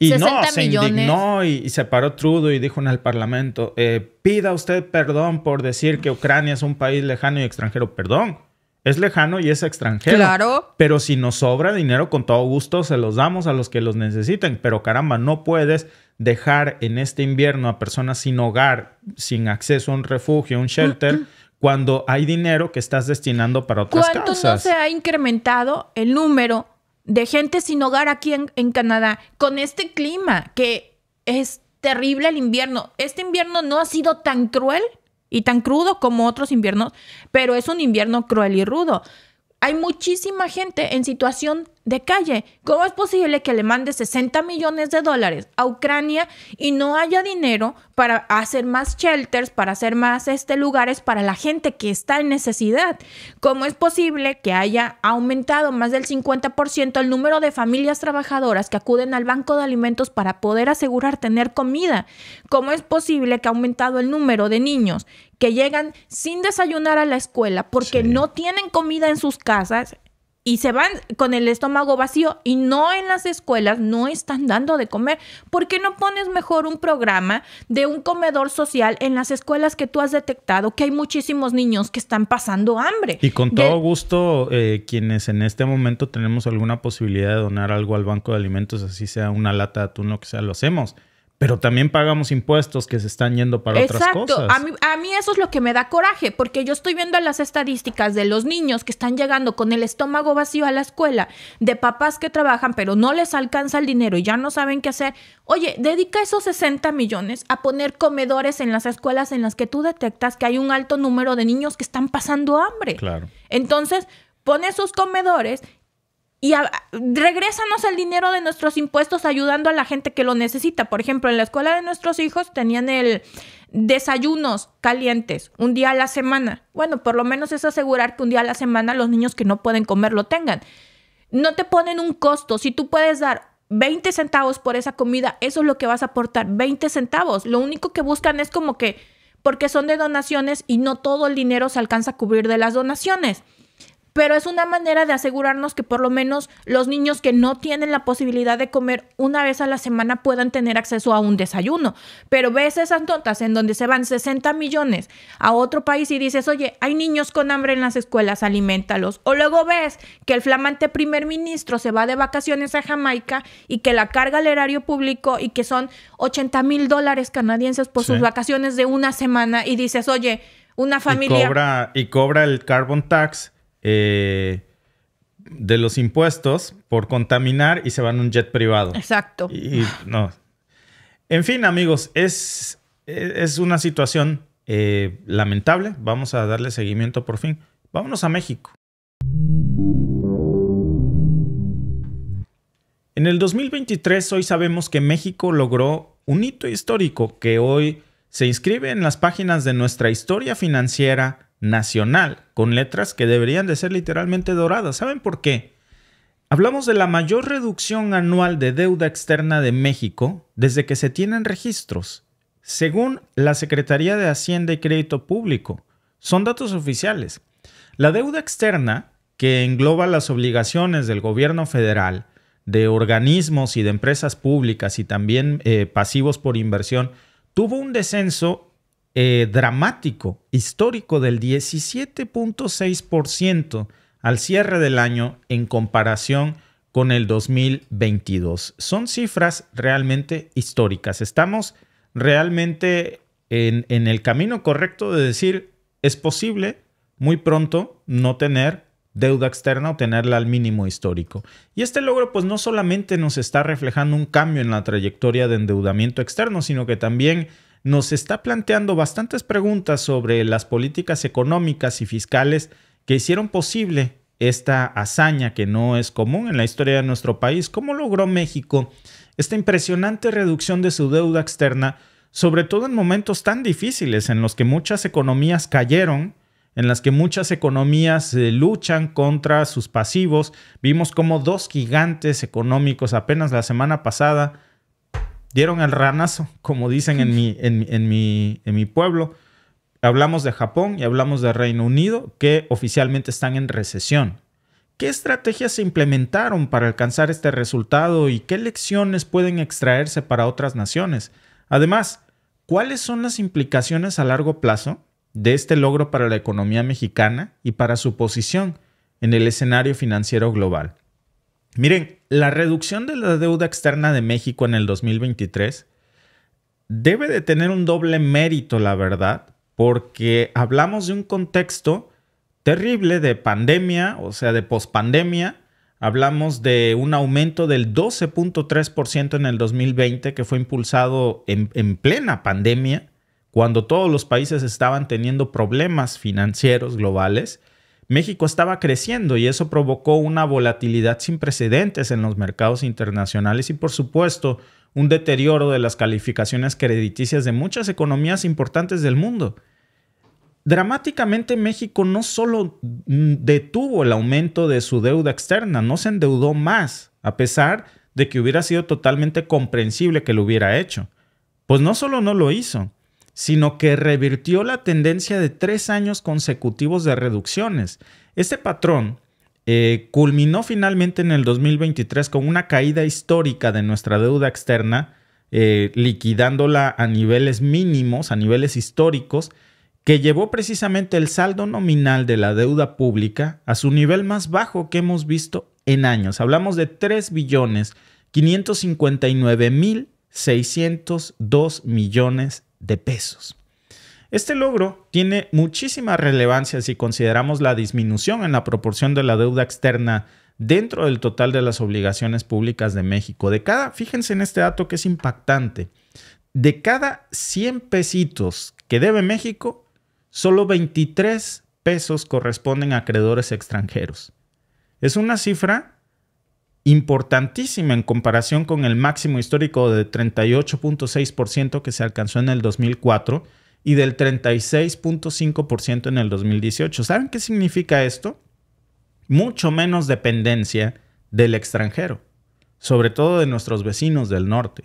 Y no, se indignó y, se paró trudo y dijo en el Parlamento, eh, pida usted perdón por decir que Ucrania es un país lejano y extranjero. Perdón, es lejano y es extranjero. Claro. Pero si nos sobra dinero, con todo gusto se los damos a los que los necesiten. Pero caramba, no puedes dejar en este invierno a personas sin hogar, sin acceso a un refugio, un shelter, mm, mm. cuando hay dinero que estás destinando para otras causas. se ha incrementado el número de gente sin hogar aquí en, Canadá, con este clima que es terrible el invierno. Este invierno no ha sido tan cruel y tan crudo como otros inviernos, pero es un invierno cruel y rudo. Hay muchísima gente en situación de calle. ¿Cómo es posible que le mande 60 millones de dólares a Ucrania y no haya dinero para hacer más shelters, para hacer más este, lugares para la gente que está en necesidad? ¿Cómo es posible que haya aumentado más del 50% el número de familias trabajadoras que acuden al banco de alimentos para poder asegurar tener comida? ¿Cómo es posible que ha aumentado el número de niños que llegan sin desayunar a la escuela porque no tienen comida en sus casas, y se van con el estómago vacío y no en las escuelas no están dando de comer. ¿Por qué no pones mejor un programa de un comedor social en las escuelas que tú has detectado que hay muchísimos niños que están pasando hambre? Y con todo gusto, eh, quienes en este momento tenemos alguna posibilidad de donar algo al banco de alimentos, así sea una lata de atún, lo que sea, lo hacemos pero también pagamos impuestos que se están yendo para otras cosas. A mí, a mí eso es lo que me da coraje, porque yo estoy viendo las estadísticas de los niños que están llegando con el estómago vacío a la escuela, de papás que trabajan pero no les alcanza el dinero y ya no saben qué hacer. Oye, dedica esos 60 millones a poner comedores en las escuelas en las que tú detectas que hay un alto número de niños que están pasando hambre. Claro. Entonces, pone esos comedores y regrésanos el dinero de nuestros impuestos ayudando a la gente que lo necesita. Por ejemplo, en la escuela de nuestros hijos tenían el desayunos calientes un día a la semana. Bueno, por lo menos es asegurar que un día a la semana los niños que no pueden comer lo tengan. No te ponen un costo. Si tú puedes dar 20 centavos por esa comida, eso es lo que vas a aportar, 20 centavos. Lo único que buscan es como que, porque son de donaciones y no todo el dinero se alcanza a cubrir de las donaciones pero es una manera de asegurarnos que por lo menos los niños que no tienen la posibilidad de comer una vez a la semana puedan tener acceso a un desayuno. Pero ves esas notas en donde se van 60 millones a otro país y dices, oye, hay niños con hambre en las escuelas, alimentalos. O luego ves que el flamante primer ministro se va de vacaciones a Jamaica y que la carga al erario público y que son 80 mil dólares canadienses por sus vacaciones de una semana y dices, oye, una familia... y cobra el carbon tax eh, de los impuestos por contaminar y se van en un jet privado. Exacto. Y, no. En fin, amigos, es, es una situación eh, lamentable. Vamos a darle seguimiento por fin. Vámonos a México. En el 2023 hoy sabemos que México logró un hito histórico que hoy se inscribe en las páginas de nuestra historia financiera nacional, con letras que deberían de ser literalmente doradas. ¿Saben por qué? Hablamos de la mayor reducción anual de deuda externa de México desde que se tienen registros, según la Secretaría de Hacienda y Crédito Público. Son datos oficiales. La deuda externa, que engloba las obligaciones del gobierno federal, de organismos y de empresas públicas y también eh, pasivos por inversión, tuvo un descenso eh, dramático, histórico del 17.6% al cierre del año en comparación con el 2022. Son cifras realmente históricas. Estamos realmente en, en el camino correcto de decir, es posible muy pronto no tener deuda externa o tenerla al mínimo histórico. Y este logro pues no solamente nos está reflejando un cambio en la trayectoria de endeudamiento externo, sino que también nos está planteando bastantes preguntas sobre las políticas económicas y fiscales que hicieron posible esta hazaña que no es común en la historia de nuestro país. ¿Cómo logró México esta impresionante reducción de su deuda externa, sobre todo en momentos tan difíciles en los que muchas economías cayeron, en las que muchas economías eh, luchan contra sus pasivos? Vimos como dos gigantes económicos apenas la semana pasada dieron el ranazo, como dicen en mi, en mi pueblo. Hablamos de Japón y hablamos de Reino Unido, que oficialmente están en recesión. ¿Qué estrategias se implementaron para alcanzar este resultado y qué lecciones pueden extraerse para otras naciones? Además, ¿cuáles son las implicaciones a largo plazo de este logro para la economía mexicana y para su posición en el escenario financiero global? Miren, la reducción de la deuda externa de México en el 2023 debe de tener un doble mérito, la verdad, porque hablamos de un contexto terrible de pandemia, o sea, de pospandemia. Hablamos de un aumento del 12.3% en el 2020 que fue impulsado en, en, plena pandemia, cuando todos los países estaban teniendo problemas financieros globales. México estaba creciendo y eso provocó una volatilidad sin precedentes en los mercados internacionales y por supuesto un deterioro de las calificaciones crediticias de muchas economías importantes del mundo. Dramáticamente México no solo mm, detuvo el aumento de su deuda externa, no se endeudó más, a pesar de que hubiera sido totalmente comprensible que lo hubiera hecho. Pues no solo no lo hizo, sino que revirtió la tendencia de tres años consecutivos de reducciones. Este patrón eh, culminó finalmente en el 2023 con una caída histórica de nuestra deuda externa, eh, liquidándola a niveles mínimos, a niveles históricos, que llevó precisamente el saldo nominal de la deuda pública a su nivel más bajo que hemos visto en años. Hablamos de 3 billones 559 mil millones de pesos. Este logro tiene muchísima relevancia si consideramos la disminución en la proporción de la deuda externa dentro del total de las obligaciones públicas de México. De cada, fíjense en este dato que es impactante, de cada 100 pesitos que debe México, solo 23 pesos corresponden a acreedores extranjeros. Es una cifra importantísima en comparación con el máximo histórico de 38.6% que se alcanzó en el 2004 y del 36.5% en el 2018. ¿Saben qué significa esto? Mucho menos dependencia del extranjero, sobre todo de nuestros vecinos del norte.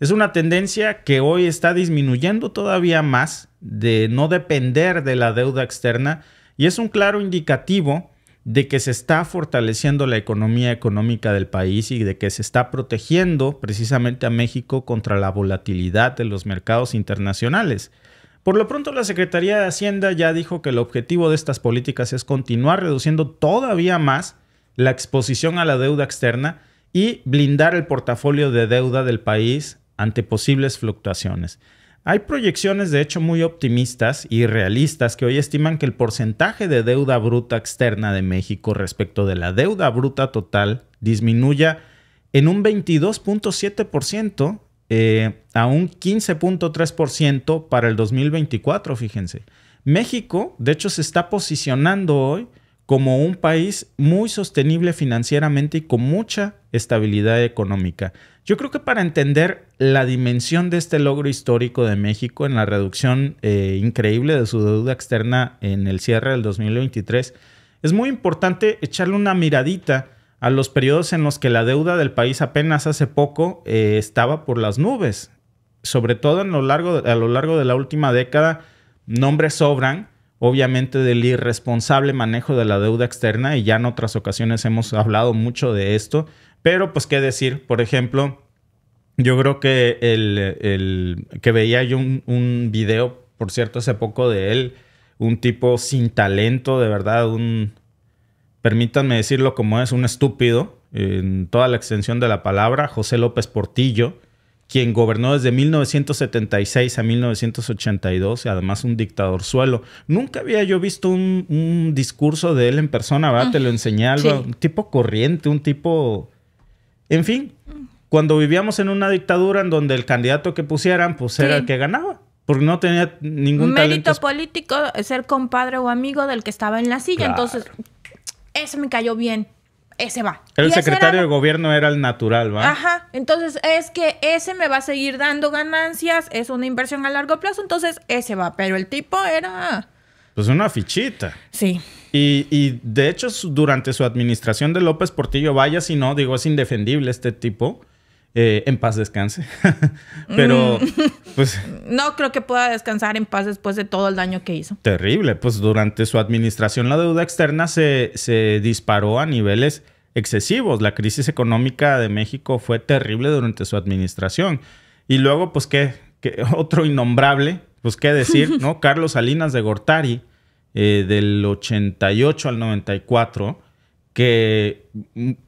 Es una tendencia que hoy está disminuyendo todavía más de no depender de la deuda externa y es un claro indicativo de que se está fortaleciendo la economía económica del país y de que se está protegiendo precisamente a México contra la volatilidad de los mercados internacionales. Por lo pronto, la Secretaría de Hacienda ya dijo que el objetivo de estas políticas es continuar reduciendo todavía más la exposición a la deuda externa y blindar el portafolio de deuda del país ante posibles fluctuaciones. Hay proyecciones de hecho muy optimistas y realistas que hoy estiman que el porcentaje de deuda bruta externa de México respecto de la deuda bruta total disminuya en un 22.7% eh, a un 15.3% para el 2024, fíjense. México, de hecho, se está posicionando hoy como un país muy sostenible financieramente y con mucha estabilidad económica. Yo creo que para entender la dimensión de este logro histórico de México en la reducción eh, increíble de su deuda externa en el cierre del 2023, es muy importante echarle una miradita a los periodos en los que la deuda del país apenas hace poco eh, estaba por las nubes. Sobre todo a lo largo de la última década, nombres sobran, obviamente, del irresponsable manejo de la deuda externa, y ya en otras ocasiones hemos hablado mucho de esto. Pero pues qué decir, por ejemplo, yo creo que el, que veía yo un, un, video, por cierto, hace poco de él, un tipo sin talento, de verdad, un, permítanme decirlo como es, un estúpido, en toda la extensión de la palabra, José López Portillo, quien gobernó desde 1976 a 1982, y además un dictador suelo. Nunca había yo visto un, discurso de él en persona, ¿verdad? Te lo enseñé, algo, un tipo corriente, un tipo en fin, cuando vivíamos en una dictadura en donde el candidato que pusieran, pues era el que ganaba. Porque no tenía ningún mérito talento. político ser compadre o amigo del que estaba en la silla. Entonces, ese me cayó bien. Ese va. El secretario de gobierno era el natural, ¿va? Ajá. Entonces, es que ese me va a seguir dando ganancias. Es una inversión a largo plazo. Entonces, ese va. Pero el tipo era pues una fichita. Sí. Y, de hecho, durante su administración de López Portillo, vaya si no, digo, es indefendible este tipo. Eh, en paz descanse. Pero, mm. pues. No creo que pueda descansar en paz después de todo el daño que hizo. Terrible. Pues durante su administración, la deuda externa se, disparó a niveles excesivos. La crisis económica de México fue terrible durante su administración. Y luego, pues, ¿qué? ¿Qué? Otro innombrable pues qué decir, ¿no? Carlos Salinas de Gortari, eh, del 88 al 94, que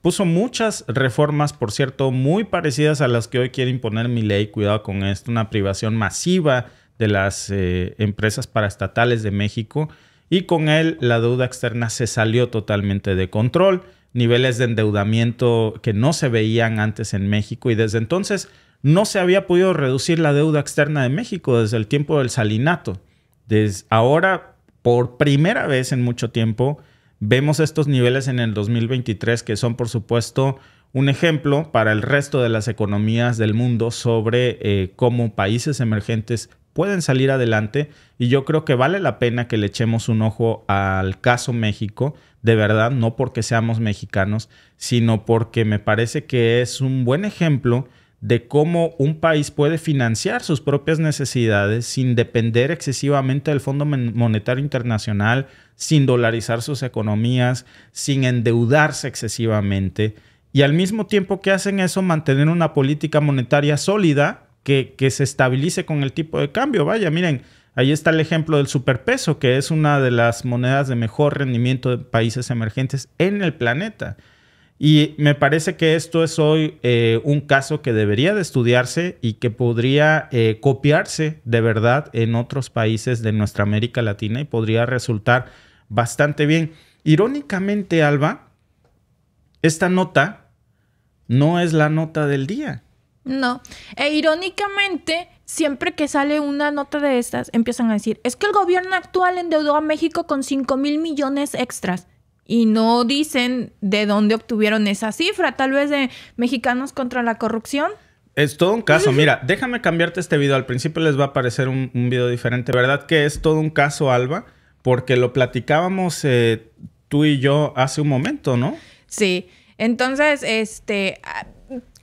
puso muchas reformas, por cierto, muy parecidas a las que hoy quiere imponer mi ley. Cuidado con esto, una privación masiva de las empresas eh, empresas paraestatales de México. Y con él la deuda externa se salió totalmente de control niveles de endeudamiento que no se veían antes en México y desde entonces no se había podido reducir la deuda externa de México desde el tiempo del salinato. Desde ahora, por primera vez en mucho tiempo, vemos estos niveles en el 2023 que son, por supuesto, un ejemplo para el resto de las economías del mundo sobre eh, cómo países emergentes pueden salir adelante y yo creo que vale la pena que le echemos un ojo al caso México, de verdad, no porque seamos mexicanos, sino porque me parece que es un buen ejemplo de cómo un país puede financiar sus propias necesidades sin depender excesivamente del Fondo Monetario Internacional, sin dolarizar sus economías, sin endeudarse excesivamente y al mismo tiempo que hacen eso mantener una política monetaria sólida que, que se estabilice con el tipo de cambio. Vaya, miren, Ahí está el ejemplo del superpeso, que es una de las monedas de mejor rendimiento de países emergentes en el planeta. Y me parece que esto es hoy eh, un caso que debería de estudiarse y que podría eh, copiarse de verdad en otros países de nuestra América Latina y podría resultar bastante bien. Irónicamente, Alba, esta nota no es la nota del día. No. E irónicamente, siempre que sale una nota de estas, empiezan a decir, es que el gobierno actual endeudó a México con 5 mil millones extras y no dicen de dónde obtuvieron esa cifra, tal vez de mexicanos contra la corrupción. Es todo un caso. Mira, déjame cambiarte este video. Al principio les va a parecer un, video diferente. ¿Verdad que es todo un caso, Alba? Porque lo platicábamos eh, tú y yo hace un momento, ¿no? Sí. Entonces, este, ah,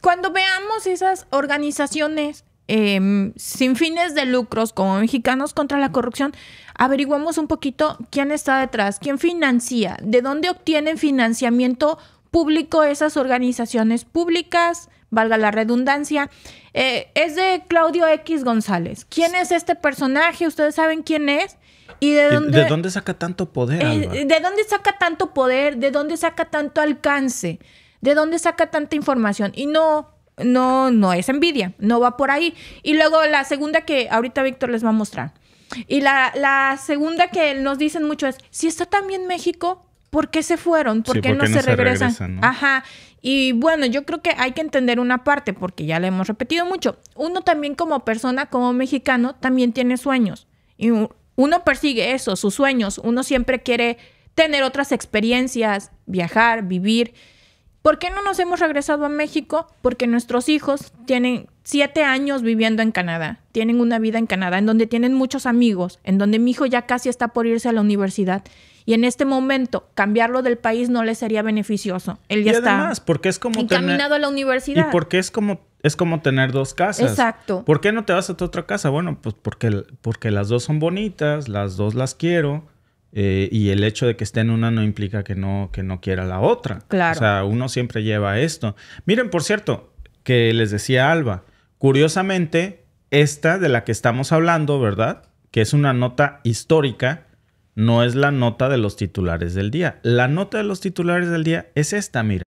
cuando veamos esas organizaciones em, sin fines de lucros como Mexicanos contra la Corrupción, averiguamos un poquito quién está detrás, quién financia, de dónde obtienen financiamiento público esas organizaciones públicas, valga la redundancia. Eh, es de Claudio X González. ¿Quién es este personaje? ¿Ustedes saben quién es? ¿Y de dónde, saca tanto poder? Eh, ¿De dónde saca tanto poder? ¿De dónde saca tanto alcance? ¿De dónde saca tanta información? Y no, no, no es envidia, no va por ahí. Y luego la segunda que ahorita Víctor les va a mostrar. Y la, la segunda que nos dicen mucho es, si está también México, ¿por qué se fueron? ¿Por qué no, se, regresan? Ajá. Y bueno, yo creo que hay que entender una parte, porque ya le hemos repetido mucho. Uno también como persona, como mexicano, también tiene sueños. Y uno persigue eso, sus sueños. Uno siempre quiere tener otras experiencias, viajar, vivir. ¿Por qué no nos hemos regresado a México? Porque nuestros hijos tienen, siete años viviendo en Canadá, tienen una vida en Canadá, en donde tienen muchos amigos, en donde mi hijo ya casi está por irse a la universidad. Y en este momento, cambiarlo del país no le sería beneficioso. Él ya y además, está porque es como encaminado a la universidad. Y porque es como, es como tener dos casas. Exacto. ¿Por qué no te vas a tu otra casa? Bueno, pues porque, porque las dos son bonitas, las dos las quiero. Eh, y el hecho de que esté en una no implica que no, que no quiera la otra. Claro. O sea, uno siempre lleva esto. Miren, por cierto, que les decía Alba, Curiosamente, esta de la que estamos hablando, ¿verdad? Que es una nota histórica, no es la nota de los titulares del día. La nota de los titulares del día es esta, mira.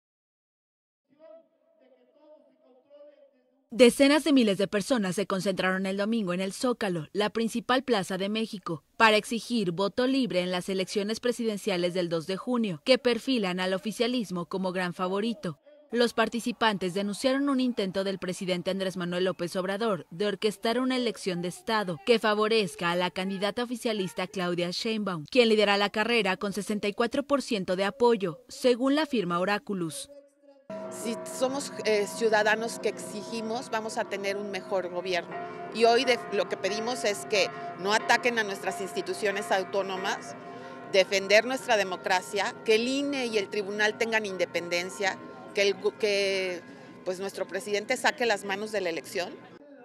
Decenas de miles de personas se concentraron el domingo en el Zócalo, la principal plaza de México, para exigir voto libre en las elecciones presidenciales del 2 de junio, que perfilan al oficialismo como gran favorito. Los participantes denunciaron un intento del presidente Andrés Manuel López Obrador de orquestar una elección de Estado que favorezca a la candidata oficialista Claudia Sheinbaum, quien lidera la carrera con 64% de apoyo, según la firma Oráculos. Si somos eh, ciudadanos que exigimos, vamos a tener un mejor gobierno. Y hoy lo que pedimos es que no ataquen a nuestras instituciones autónomas, defender nuestra democracia, que el INE y el tribunal tengan independencia, que, pues nuestro presidente saque las manos de la elección.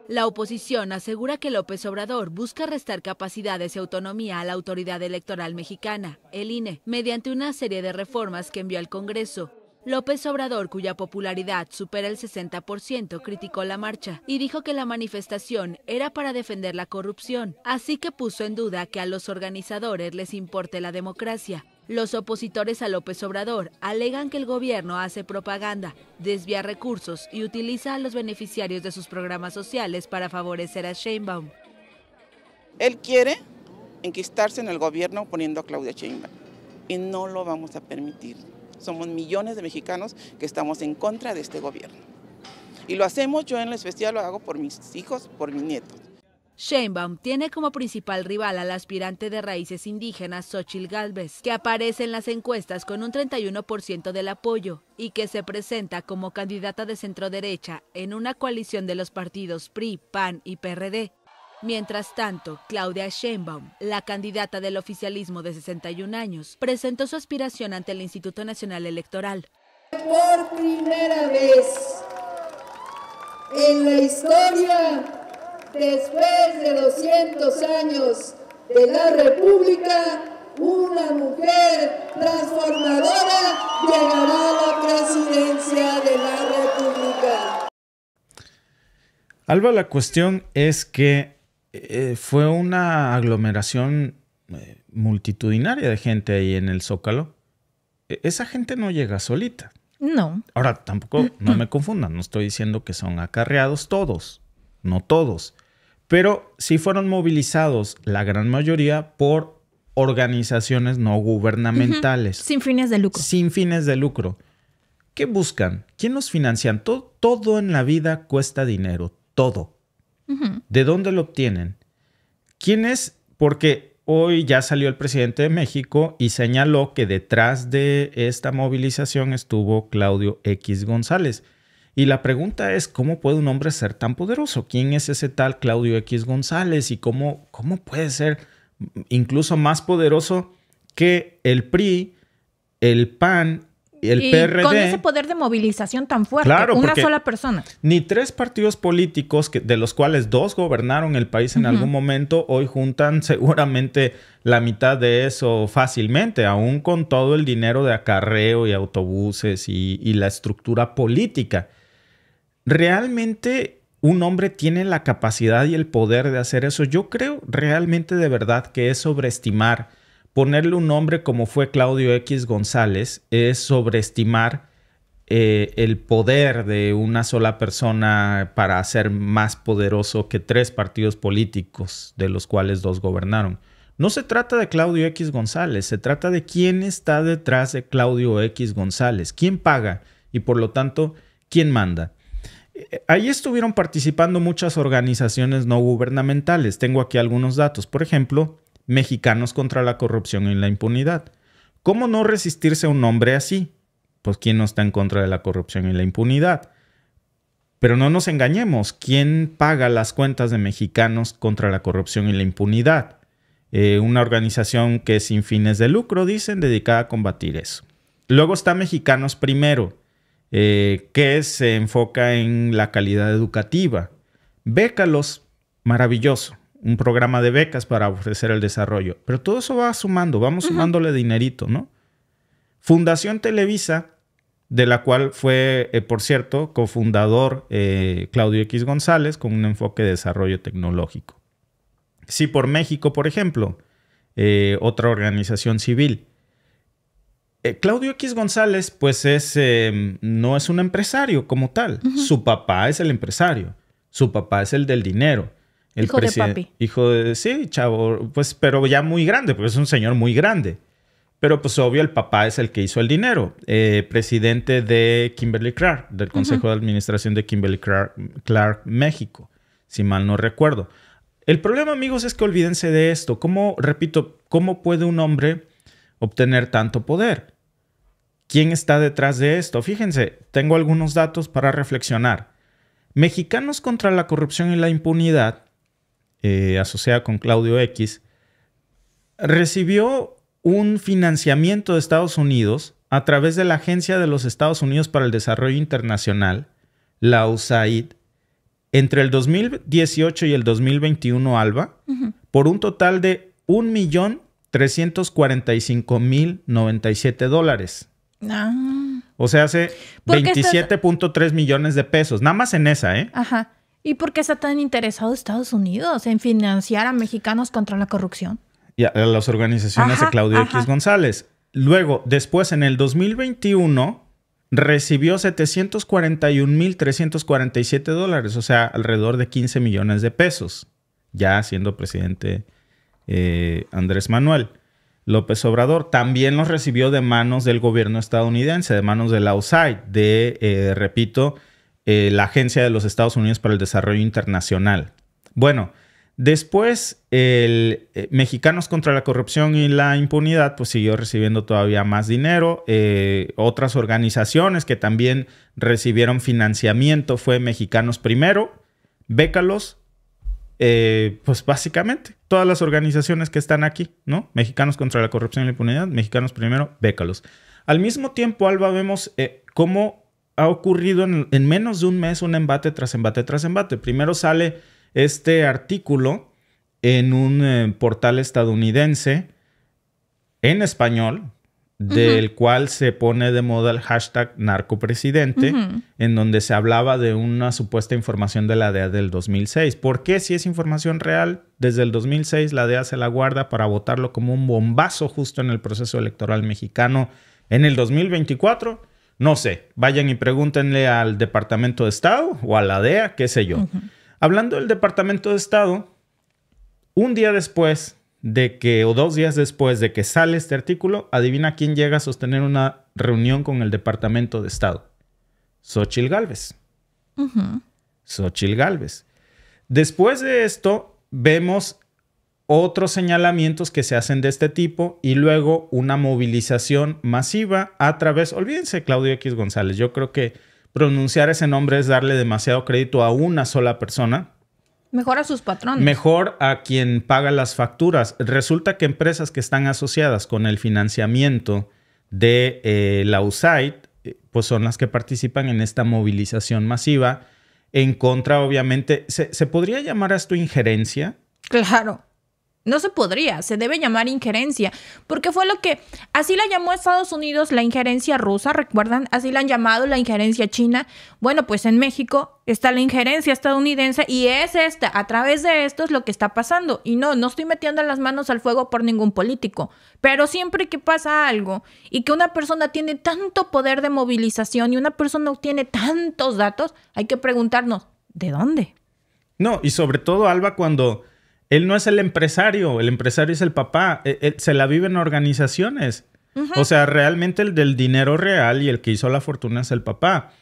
La oposición asegura que López Obrador busca restar capacidades y autonomía a la autoridad electoral mexicana, el INE, mediante una serie de reformas que envió al Congreso. López Obrador, cuya popularidad supera el 60%, criticó la marcha y dijo que la manifestación era para defender la corrupción, así que puso en duda que a los organizadores les importe la democracia. Los opositores a López Obrador alegan que el gobierno hace propaganda, desvía recursos y utiliza a los beneficiarios de sus programas sociales para favorecer a Sheinbaum. Él quiere enquistarse en el gobierno poniendo a Claudia Sheinbaum y no lo vamos a permitir. Somos millones de mexicanos que estamos en contra de este gobierno. Y lo hacemos, yo en lo especial lo hago por mis hijos, por mis nietos. Sheinbaum tiene como principal rival al aspirante de raíces indígenas Xochil Galvez, que aparece en las encuestas con un 31% del apoyo y que se presenta como candidata de centroderecha en una coalición de los partidos PRI, PAN y PRD. Mientras tanto, Claudia Sheinbaum, la candidata del oficialismo de 61 años, presentó su aspiración ante el Instituto Nacional Electoral. Por primera vez en la historia después de 200 años de la República, una mujer transformadora llegará a la presidencia de la República. Alba, la cuestión es que eh, fue una aglomeración eh, multitudinaria de gente ahí en el Zócalo. E, esa gente no llega solita. No. Ahora, tampoco, no me confundan, no estoy diciendo que son acarreados todos no todos, pero sí fueron movilizados la gran mayoría por organizaciones no gubernamentales. Sin fines de lucro. Sin fines de lucro. ¿Qué buscan? ¿Quién los financian? Todo, en la vida cuesta dinero, todo. ¿De dónde lo obtienen? ¿Quiénes? es? Porque hoy ya salió el presidente de México y señaló que detrás de esta movilización estuvo Claudio X González y la pregunta es, ¿cómo puede un hombre ser tan poderoso? ¿Quién es ese tal Claudio X González? ¿Y cómo, cómo puede ser incluso más poderoso que el PRI, el PAN, el y PRD? Con ese poder de movilización tan fuerte, una sola persona. Ni tres partidos políticos, de los cuales dos gobernaron el país en algún momento, hoy juntan seguramente la mitad de eso fácilmente, aún con todo el dinero de acarreo y autobuses y la estructura política. ¿realmente un hombre tiene la capacidad y el poder de hacer eso? Yo creo realmente de verdad que es sobreestimar. Ponerle un nombre como fue Claudio X González es sobreestimar eh, el poder de una sola persona para ser más poderoso que tres partidos políticos, de los cuales dos gobernaron. No se trata de Claudio X González, se trata de quién está detrás de Claudio X González, quién paga y por lo tanto, quién manda. Ahí estuvieron participando muchas organizaciones no gubernamentales. Tengo aquí algunos datos. Por ejemplo, Mexicanos contra la Corrupción y la Impunidad. ¿Cómo no resistirse a un hombre así? Pues ¿quién no está en contra de la corrupción y la impunidad? Pero no nos engañemos, ¿quién paga las cuentas de Mexicanos contra la corrupción y la impunidad? Eh, una organización que es sin fines de lucro, dicen, dedicada a combatir eso. Luego está Mexicanos Primero eh, que se enfoca en la calidad educativa. Becalos, maravilloso. Un programa de becas para ofrecer el desarrollo. Pero todo eso va sumando, vamos sumándole dinerito, ¿no? Fundación Televisa, de la cual fue, eh, por cierto, cofundador eh, Claudio X González con un enfoque de desarrollo tecnológico. Sí por México, por ejemplo, otra organización civil. Eh, Claudio X González, pues es, em, no es un empresario como tal. Su papá es el empresario. Su papá es el del dinero. El hijo de papi. Hijo de, sí, chavo, pues, pero ya muy grande, porque es un señor muy grande. Pero pues obvio, el papá es el que hizo el dinero. Eh, presidente de Kimberly Clark, del Consejo de Administración de Kimberly Clark, Clark, México, si mal no recuerdo. El problema, amigos, es que olvídense de esto. ¿Cómo, repito, cómo puede un hombre obtener tanto poder. ¿Quién está detrás de esto? Fíjense, tengo algunos datos para reflexionar. Mexicanos contra la corrupción y la impunidad, eh, asociada con Claudio X, recibió un financiamiento de Estados Unidos a través de la Agencia de los Estados Unidos para el Desarrollo Internacional, la USAID, entre el 2018 y el 2021 ALBA, por un total de un millón mil 345.097 dólares. Ah. O sea, hace 27.3 millones de pesos, nada más en esa, ¿eh? Ajá. ¿Y por qué está tan interesado Estados Unidos en financiar a mexicanos contra la corrupción? Y a las organizaciones de Claudio X González. Luego, después, en el 2021, recibió mil 741.347 dólares, o sea, alrededor de 15 millones de pesos, ya siendo presidente eh, Andrés Manuel. López Obrador también los recibió de manos del gobierno estadounidense, de manos de la USAID, de, eh, repito, eh, la Agencia de los Estados Unidos para el Desarrollo Internacional. Bueno, después el Mexicanos contra la Corrupción y la Impunidad, pues siguió recibiendo todavía más dinero. otras organizaciones que también recibieron financiamiento fue Mexicanos Primero, Bécalos, eh, pues básicamente todas las organizaciones que están aquí, ¿no? Mexicanos contra la corrupción y la impunidad, mexicanos primero, bécalos. Al mismo tiempo, Alba, vemos eh, cómo ha ocurrido en, menos de un mes un embate tras embate tras embate. Primero sale este artículo en un eh, portal estadounidense en español, del cual se pone de moda el hashtag narcopresidente, en donde se hablaba de una supuesta información de la DEA del 2006. ¿Por qué si es información real? Desde el 2006 la DEA se la guarda para votarlo como un bombazo justo en el proceso electoral mexicano en el 2024. No sé, vayan y pregúntenle al Departamento de Estado o a la DEA, qué sé yo. Hablando del Departamento de Estado, un día después de que, o dos días después de que sale este artículo, adivina quién llega a sostener una reunión con el Departamento de Estado. Xochil Gálvez. Xochil Gálvez. Después de esto, vemos otros señalamientos que se hacen de este tipo y luego una movilización masiva a través, olvídense Claudio X González, yo creo que pronunciar ese nombre es darle demasiado crédito a una sola persona, Mejor a sus patrones. Mejor a quien paga las facturas. Resulta que empresas que están asociadas con el financiamiento de eh, la USAID, eh, pues son las que participan en esta movilización masiva en contra, obviamente, ¿se, ¿se podría llamar a esto injerencia? Claro. No se podría, se debe llamar injerencia, porque fue lo que así la llamó Estados Unidos la injerencia rusa, recuerdan, así la han llamado la injerencia china. Bueno, pues en México está la injerencia estadounidense y es esta, a través de esto es lo que está pasando. Y no, no estoy metiendo las manos al fuego por ningún político, pero siempre que pasa algo y que una persona tiene tanto poder de movilización y una persona obtiene tantos datos, hay que preguntarnos, ¿de dónde? No, y sobre todo, Alba, cuando él no es el empresario, el empresario es el papá, eh, eh, se la vive en organizaciones. O sea, realmente el del dinero real y el que hizo la fortuna es el papá.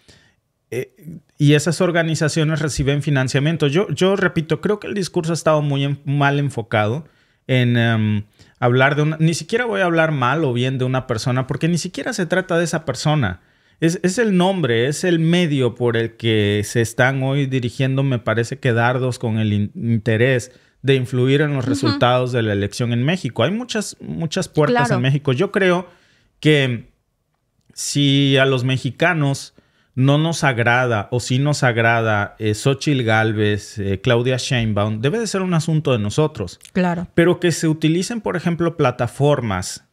Eh, y esas organizaciones reciben financiamiento. Yo, yo repito, creo que el discurso ha estado muy mal enfocado en em, hablar de una... Ni siquiera voy a hablar mal o bien de una persona, porque ni siquiera se trata de esa persona. Es, el nombre, es el medio por el que se están hoy dirigiendo, me parece que dardos con el interés de influir en los resultados de la elección en México. Hay muchas, muchas puertas en México. Yo creo que si a los mexicanos no nos agrada o si nos agrada eh, Xochitl Galvez, eh, Claudia Sheinbaum, debe de ser un asunto de nosotros. Claro. Pero que se utilicen, por ejemplo, plataformas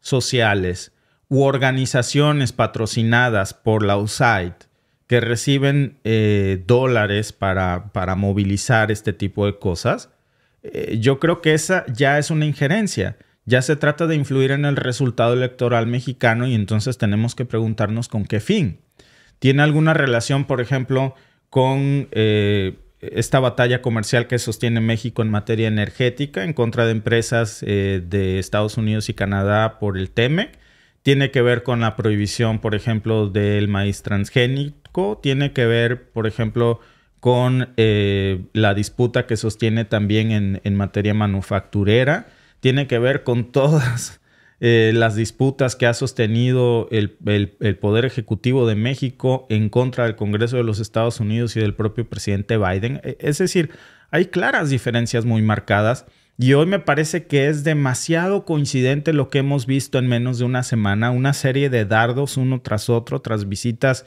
sociales u organizaciones patrocinadas por la USAID que reciben eh, dólares para, para movilizar este tipo de cosas, eh, yo creo que esa ya es una injerencia. Ya se trata de influir en el resultado electoral mexicano y entonces tenemos que preguntarnos con qué fin. ¿Tiene alguna relación, por ejemplo, con eh, esta batalla comercial que sostiene México en materia energética en contra de empresas eh, de Estados Unidos y Canadá por el Teme? Tiene que ver con la prohibición, por ejemplo, del maíz transgénico. Tiene que ver, por ejemplo, con eh, la disputa que sostiene también en, materia manufacturera. Tiene que ver con todas eh, las disputas que ha sostenido el, Poder Ejecutivo de México en contra del Congreso de los Estados Unidos y del propio presidente Biden. E, es decir, hay claras diferencias muy marcadas y hoy me parece que es demasiado coincidente lo que hemos visto en menos de una semana, una serie de dardos uno tras otro, tras visitas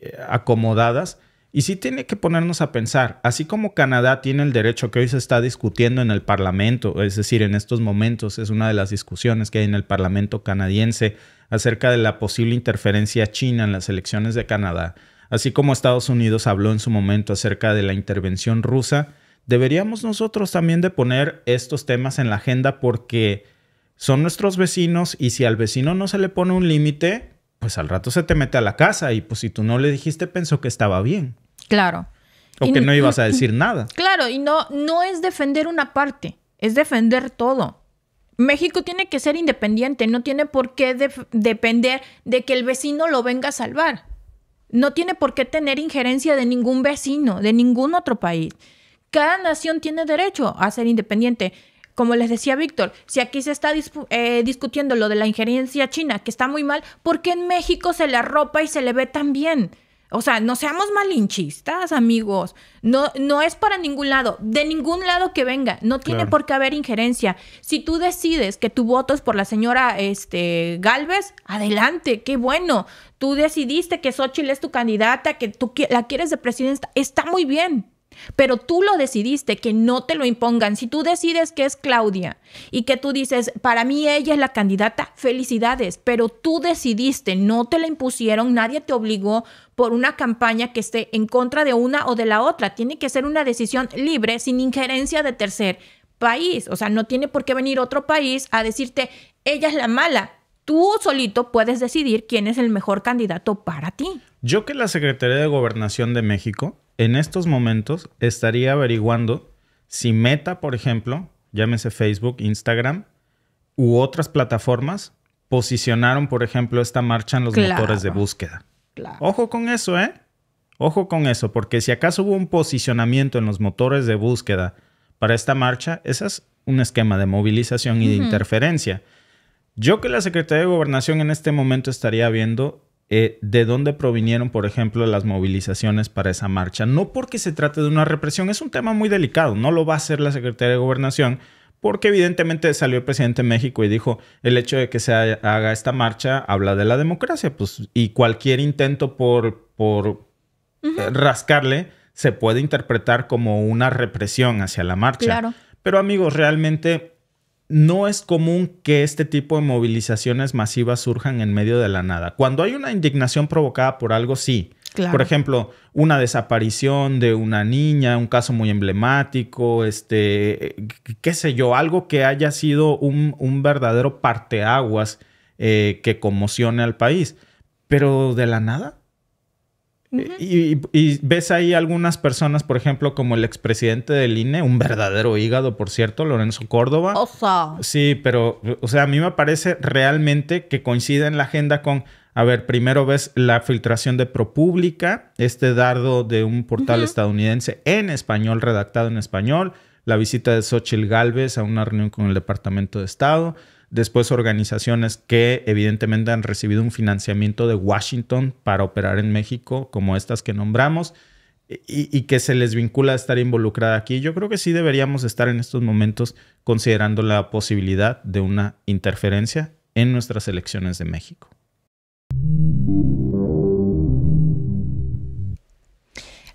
eh, acomodadas y sí tiene que ponernos a pensar, así como Canadá tiene el derecho que hoy se está discutiendo en el Parlamento, es decir, en estos momentos es una de las discusiones que hay en el Parlamento canadiense acerca de la posible interferencia china en las elecciones de Canadá, así como Estados Unidos habló en su momento acerca de la intervención rusa, deberíamos nosotros también de poner estos temas en la agenda porque son nuestros vecinos y si al vecino no se le pone un límite, pues al rato se te mete a la casa y pues si tú no le dijiste pensó que estaba bien. Claro. O que no ibas a decir nada. Claro, y no, no es defender una parte, es defender todo. México tiene que ser independiente, no tiene por qué depender de que el vecino lo venga a salvar. No tiene por qué tener injerencia de ningún vecino, de ningún otro país. Cada nación tiene derecho a ser independiente. Como les decía Víctor, si aquí se está eh, discutiendo lo de la injerencia china, que está muy mal, ¿por qué en México se le arropa y se le ve tan bien? O sea, no seamos malinchistas, amigos. No, no es para ningún lado, de ningún lado que venga. No tiene por qué haber injerencia. Si tú decides que tu voto es por la señora este, Galvez, adelante, qué bueno. Tú decidiste que Xochitl es tu candidata, que tú la quieres de presidenta. Está muy bien, pero tú lo decidiste, que no te lo impongan. Si tú decides que es Claudia y que tú dices, para mí ella es la candidata, felicidades, pero tú decidiste, no te la impusieron, nadie te obligó por una campaña que esté en contra de una o de la otra. Tiene que ser una decisión libre, sin injerencia de tercer país. O sea, no tiene por qué venir otro país a decirte, ella es la mala. Tú solito puedes decidir quién es el mejor candidato para ti. Yo que la Secretaría de Gobernación de México en estos momentos estaría averiguando si Meta, por ejemplo, llámese Facebook, Instagram u otras plataformas, posicionaron, por ejemplo, esta marcha en los motores de búsqueda. Ojo con eso, ¿eh? Ojo con eso, porque si acaso hubo un posicionamiento en los motores de búsqueda para esta marcha, ese es un esquema de movilización y de interferencia. Yo que la Secretaría de Gobernación en este momento estaría viendo eh, de dónde provinieron, por ejemplo, las movilizaciones para esa marcha. No porque se trate de una represión, es un tema muy delicado, no lo va a hacer la Secretaría de Gobernación, porque evidentemente salió el presidente de México y dijo, el hecho de que se haga esta marcha habla de la democracia, pues, y cualquier intento por, por eh, rascarle se puede interpretar como una represión hacia la marcha. Claro. Pero amigos, realmente no es común que este tipo de movilizaciones masivas surjan en medio de la nada. Cuando hay una indignación provocada por algo, sí. Por ejemplo, una desaparición de una niña, un caso muy emblemático, este, qué sé yo, algo que haya sido un, verdadero parteaguas eh, que conmocione al país. Pero de la nada, y, ves ahí algunas personas, por ejemplo, como el expresidente del INE, un verdadero hígado, por cierto, Lorenzo Córdoba. Sí, pero, o sea, a mí me parece realmente que coincide en la agenda con, a ver, primero ves la filtración de ProPública este dardo de un portal estadounidense en español, redactado en español, la visita de Xochitl Galvez a una reunión con el Departamento de Estado después organizaciones que evidentemente han recibido un financiamiento de Washington para operar en México, como estas que nombramos, y, que se les vincula a estar involucrada aquí. Yo creo que sí deberíamos estar en estos momentos considerando la posibilidad de una interferencia en nuestras elecciones de México.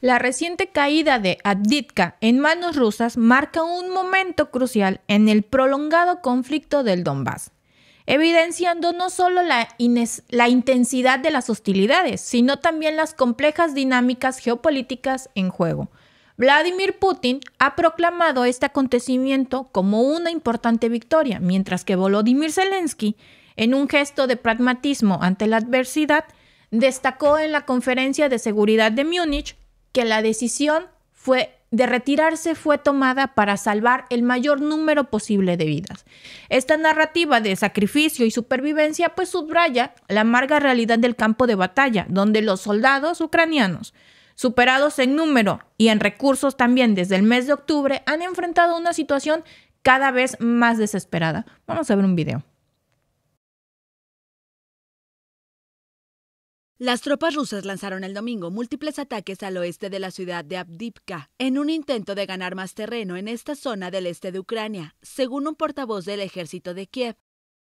La reciente caída de Additka en manos rusas marca un momento crucial en el prolongado conflicto del Donbass, evidenciando no solo la, la intensidad de las hostilidades, sino también las complejas dinámicas geopolíticas en juego. Vladimir Putin ha proclamado este acontecimiento como una importante victoria, mientras que Volodymyr Zelensky, en un gesto de pragmatismo ante la adversidad, destacó en la Conferencia de Seguridad de Múnich que la decisión fue de retirarse fue tomada para salvar el mayor número posible de vidas. Esta narrativa de sacrificio y supervivencia pues subraya la amarga realidad del campo de batalla, donde los soldados ucranianos, superados en número y en recursos también desde el mes de octubre, han enfrentado una situación cada vez más desesperada. Vamos a ver un video. Las tropas rusas lanzaron el domingo múltiples ataques al oeste de la ciudad de Abdipka en un intento de ganar más terreno en esta zona del este de Ucrania, según un portavoz del ejército de Kiev.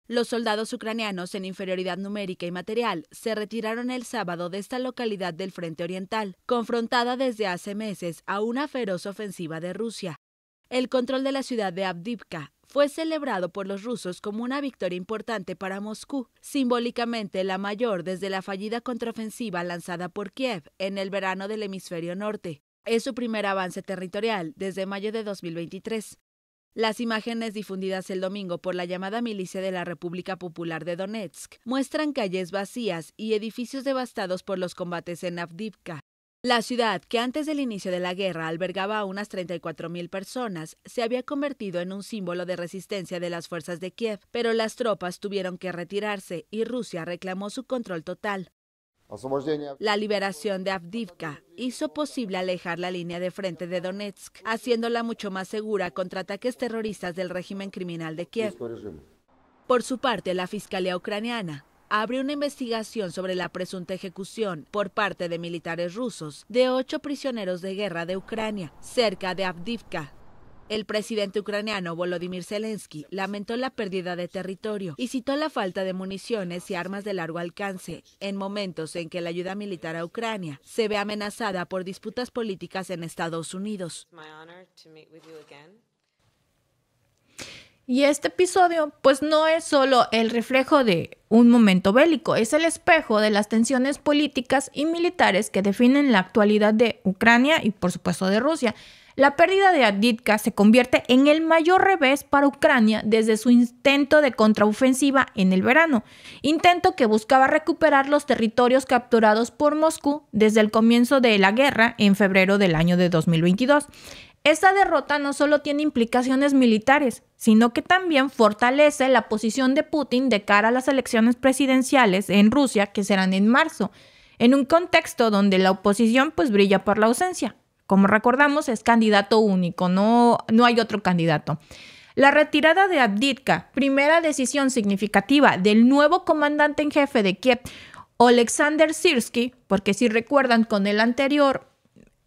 Los soldados ucranianos en inferioridad numérica y material se retiraron el sábado de esta localidad del frente oriental, confrontada desde hace meses a una feroz ofensiva de Rusia. El control de la ciudad de Abdipka fue celebrado por los rusos como una victoria importante para Moscú, simbólicamente la mayor desde la fallida contraofensiva lanzada por Kiev en el verano del hemisferio norte. Es su primer avance territorial desde mayo de 2023. Las imágenes difundidas el domingo por la llamada milicia de la República Popular de Donetsk muestran calles vacías y edificios devastados por los combates en Avdivka. La ciudad, que antes del inicio de la guerra albergaba a unas 34.000 personas, se había convertido en un símbolo de resistencia de las fuerzas de Kiev, pero las tropas tuvieron que retirarse y Rusia reclamó su control total. La liberación de Avdivka hizo posible alejar la línea de frente de Donetsk, haciéndola mucho más segura contra ataques terroristas del régimen criminal de Kiev. Por su parte, la Fiscalía ucraniana abrió una investigación sobre la presunta ejecución por parte de militares rusos de ocho prisioneros de guerra de Ucrania, cerca de Avdivka. El presidente ucraniano Volodymyr Zelensky lamentó la pérdida de territorio y citó la falta de municiones y armas de largo alcance en momentos en que la ayuda militar a Ucrania se ve amenazada por disputas políticas en Estados Unidos. Y este episodio, pues no es solo el reflejo de un momento bélico, es el espejo de las tensiones políticas y militares que definen la actualidad de Ucrania y por supuesto de Rusia. La pérdida de Aditka se convierte en el mayor revés para Ucrania desde su intento de contraofensiva en el verano, intento que buscaba recuperar los territorios capturados por Moscú desde el comienzo de la guerra en febrero del año de 2022. Esta derrota no solo tiene implicaciones militares, sino que también fortalece la posición de Putin de cara a las elecciones presidenciales en Rusia que serán en marzo, en un contexto donde la oposición pues brilla por la ausencia. Como recordamos, es candidato único, no, no hay otro candidato. La retirada de Abditka, primera decisión significativa del nuevo comandante en jefe de Kiev, Oleksandr Sirsky, porque si recuerdan con el anterior,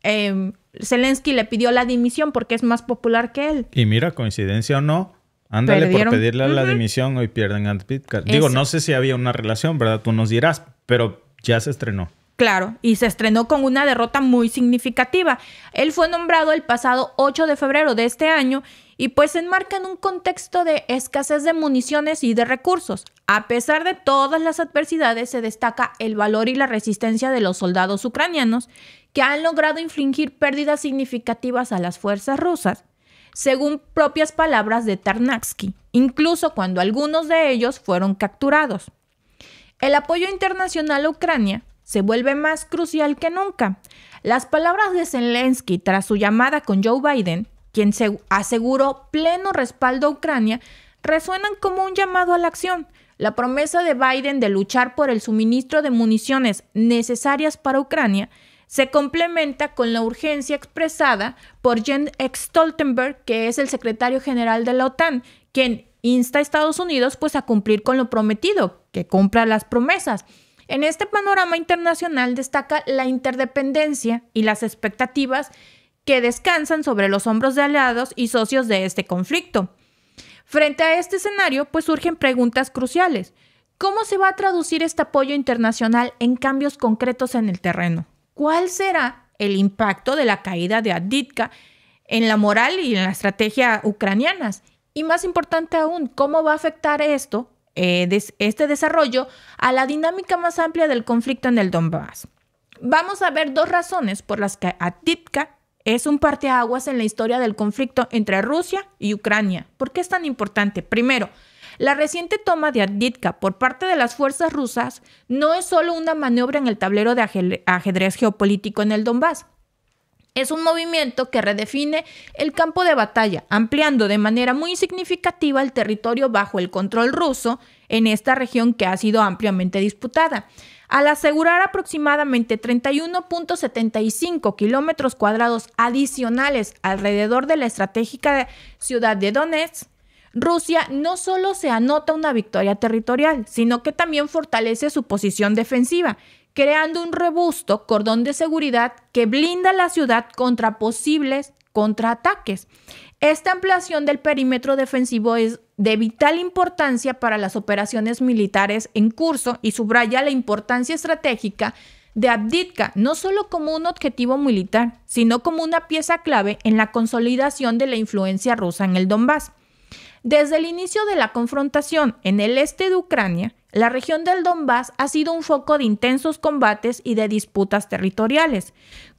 em, Zelensky le pidió la dimisión porque es más popular que él. Y mira, coincidencia o no, ándale por pedirle la dimisión, hoy pierden a Digo, no sé si había una relación, ¿verdad? Tú nos dirás, pero ya se estrenó. Claro, y se estrenó con una derrota muy significativa. Él fue nombrado el pasado 8 de febrero de este año y pues se enmarca en un contexto de escasez de municiones y de recursos. A pesar de todas las adversidades, se destaca el valor y la resistencia de los soldados ucranianos que han logrado infligir pérdidas significativas a las fuerzas rusas, según propias palabras de Tarnaksky, incluso cuando algunos de ellos fueron capturados. El apoyo internacional a Ucrania se vuelve más crucial que nunca. Las palabras de Zelensky tras su llamada con Joe Biden, quien se aseguró pleno respaldo a Ucrania, resuenan como un llamado a la acción. La promesa de Biden de luchar por el suministro de municiones necesarias para Ucrania se complementa con la urgencia expresada por Jens Stoltenberg, que es el secretario general de la OTAN, quien insta a Estados Unidos pues a cumplir con lo prometido, que cumpla las promesas. En este panorama internacional destaca la interdependencia y las expectativas que descansan sobre los hombros de aliados y socios de este conflicto. Frente a este escenario, pues surgen preguntas cruciales. ¿Cómo se va a traducir este apoyo internacional en cambios concretos en el terreno? cuál será el impacto de la caída de Aditka en la moral y en la estrategia ucranianas. Y más importante aún, cómo va a afectar esto, eh, este desarrollo, a la dinámica más amplia del conflicto en el Donbass. Vamos a ver dos razones por las que Aditka es un parteaguas en la historia del conflicto entre Rusia y Ucrania. ¿Por qué es tan importante? Primero, la reciente toma de Additka por parte de las fuerzas rusas no es solo una maniobra en el tablero de ajedrez geopolítico en el Donbass. Es un movimiento que redefine el campo de batalla, ampliando de manera muy significativa el territorio bajo el control ruso en esta región que ha sido ampliamente disputada. Al asegurar aproximadamente 31.75 kilómetros cuadrados adicionales alrededor de la estratégica ciudad de Donetsk, Rusia no solo se anota una victoria territorial, sino que también fortalece su posición defensiva, creando un robusto cordón de seguridad que blinda la ciudad contra posibles contraataques. Esta ampliación del perímetro defensivo es de vital importancia para las operaciones militares en curso y subraya la importancia estratégica de Abditka no solo como un objetivo militar, sino como una pieza clave en la consolidación de la influencia rusa en el Donbass. Desde el inicio de la confrontación en el este de Ucrania, la región del Donbass ha sido un foco de intensos combates y de disputas territoriales.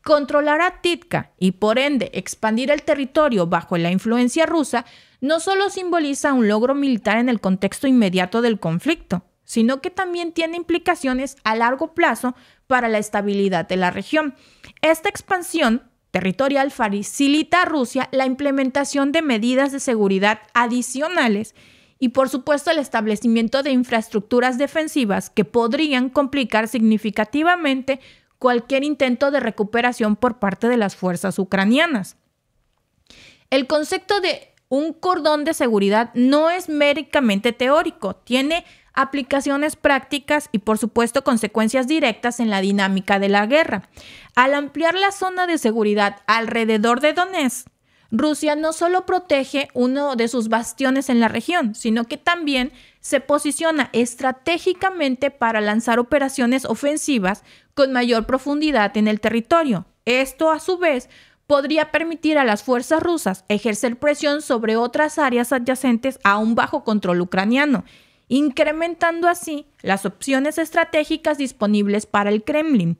Controlar a Titka y por ende expandir el territorio bajo la influencia rusa no solo simboliza un logro militar en el contexto inmediato del conflicto, sino que también tiene implicaciones a largo plazo para la estabilidad de la región. Esta expansión Territorial facilita a Rusia la implementación de medidas de seguridad adicionales y por supuesto el establecimiento de infraestructuras defensivas que podrían complicar significativamente cualquier intento de recuperación por parte de las fuerzas ucranianas. El concepto de un cordón de seguridad no es meramente teórico, tiene aplicaciones prácticas y por supuesto consecuencias directas en la dinámica de la guerra. Al ampliar la zona de seguridad alrededor de Donetsk, Rusia no solo protege uno de sus bastiones en la región, sino que también se posiciona estratégicamente para lanzar operaciones ofensivas con mayor profundidad en el territorio. Esto, a su vez, podría permitir a las fuerzas rusas ejercer presión sobre otras áreas adyacentes a un bajo control ucraniano incrementando así las opciones estratégicas disponibles para el Kremlin.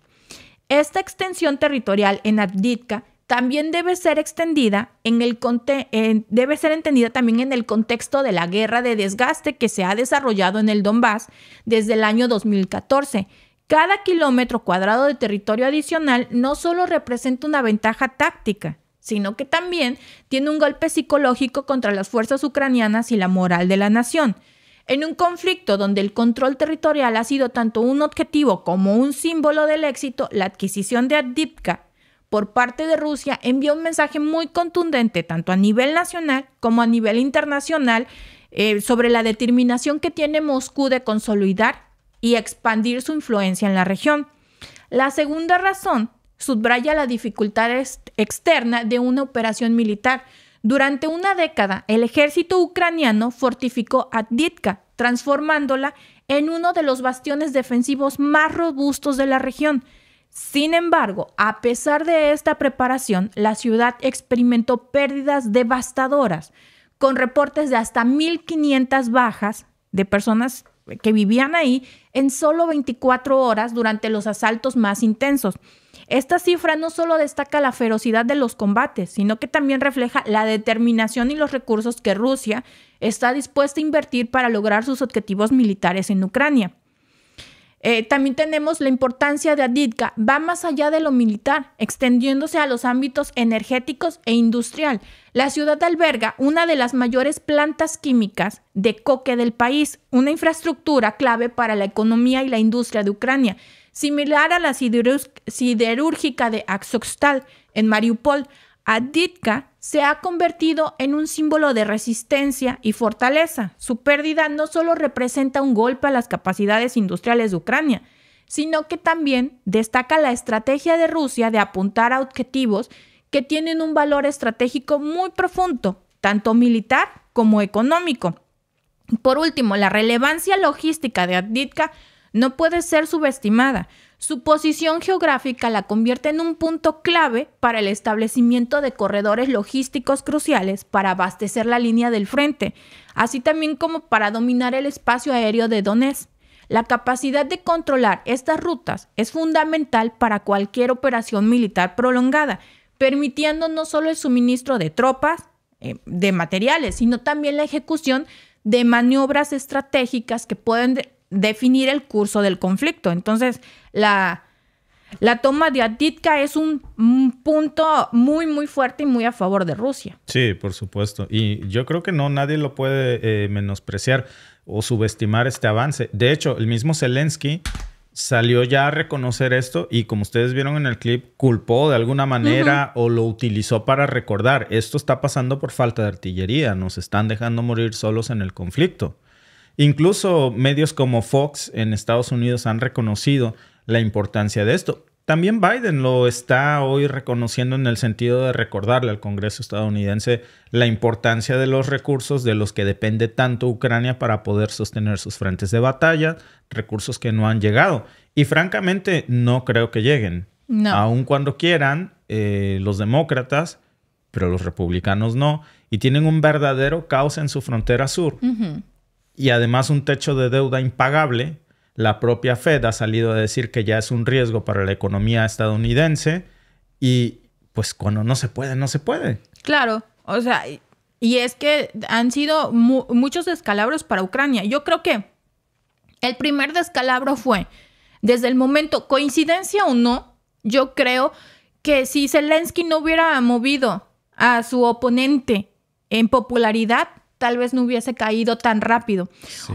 Esta extensión territorial en Abditka también debe ser extendida debe ser entendida también en el contexto de la guerra de desgaste que se ha desarrollado en el Donbass desde el año 2014. Cada kilómetro cuadrado de territorio adicional no solo representa una ventaja táctica, sino que también tiene un golpe psicológico contra las fuerzas ucranianas y la moral de la nación. En un conflicto donde el control territorial ha sido tanto un objetivo como un símbolo del éxito, la adquisición de Adipka por parte de Rusia envió un mensaje muy contundente tanto a nivel nacional como a nivel internacional eh, sobre la determinación que tiene Moscú de consolidar y expandir su influencia en la región. La segunda razón subraya la dificultad externa de una operación militar, durante una década, el ejército ucraniano fortificó Ditka, transformándola en uno de los bastiones defensivos más robustos de la región. Sin embargo, a pesar de esta preparación, la ciudad experimentó pérdidas devastadoras, con reportes de hasta 1.500 bajas de personas que vivían ahí en solo 24 horas durante los asaltos más intensos. Esta cifra no solo destaca la ferocidad de los combates, sino que también refleja la determinación y los recursos que Rusia está dispuesta a invertir para lograr sus objetivos militares en Ucrania. Eh, también tenemos la importancia de Aditka, va más allá de lo militar, extendiéndose a los ámbitos energéticos e industrial. La ciudad alberga una de las mayores plantas químicas de coque del país, una infraestructura clave para la economía y la industria de Ucrania, similar a la siderúrgica de Azovstal en Mariupol. Aditka se ha convertido en un símbolo de resistencia y fortaleza. Su pérdida no solo representa un golpe a las capacidades industriales de Ucrania, sino que también destaca la estrategia de Rusia de apuntar a objetivos que tienen un valor estratégico muy profundo, tanto militar como económico. Por último, la relevancia logística de Additka no puede ser subestimada. Su posición geográfica la convierte en un punto clave para el establecimiento de corredores logísticos cruciales para abastecer la línea del frente, así también como para dominar el espacio aéreo de Donetsk. La capacidad de controlar estas rutas es fundamental para cualquier operación militar prolongada, permitiendo no solo el suministro de tropas, eh, de materiales, sino también la ejecución de maniobras estratégicas que pueden definir el curso del conflicto. Entonces, la, la toma de Atitka es un, punto muy, muy fuerte y muy a favor de Rusia. Sí, por supuesto. Y yo creo que no, nadie lo puede eh, menospreciar o subestimar este avance. De hecho, el mismo Zelensky salió ya a reconocer esto y como ustedes vieron en el clip, culpó de alguna manera o lo utilizó para recordar, esto está pasando por falta de artillería, nos están dejando morir solos en el conflicto. Incluso medios como Fox en Estados Unidos han reconocido la importancia de esto. También Biden lo está hoy reconociendo en el sentido de recordarle al Congreso estadounidense la importancia de los recursos de los que depende tanto Ucrania para poder sostener sus frentes de batalla, recursos que no han llegado. Y francamente, no creo que lleguen. Aún Aun cuando quieran, eh, los demócratas, pero los republicanos no, y tienen un verdadero caos en su frontera sur y además un techo de deuda impagable, la propia Fed ha salido a decir que ya es un riesgo para la economía estadounidense y pues cuando no se puede, no se puede. Claro, o sea, y es que han sido muchos descalabros para Ucrania. Yo creo que el primer descalabro fue desde el momento, coincidencia o no, yo creo que si Zelensky no hubiera movido a su oponente en popularidad, tal vez no hubiese caído tan rápido.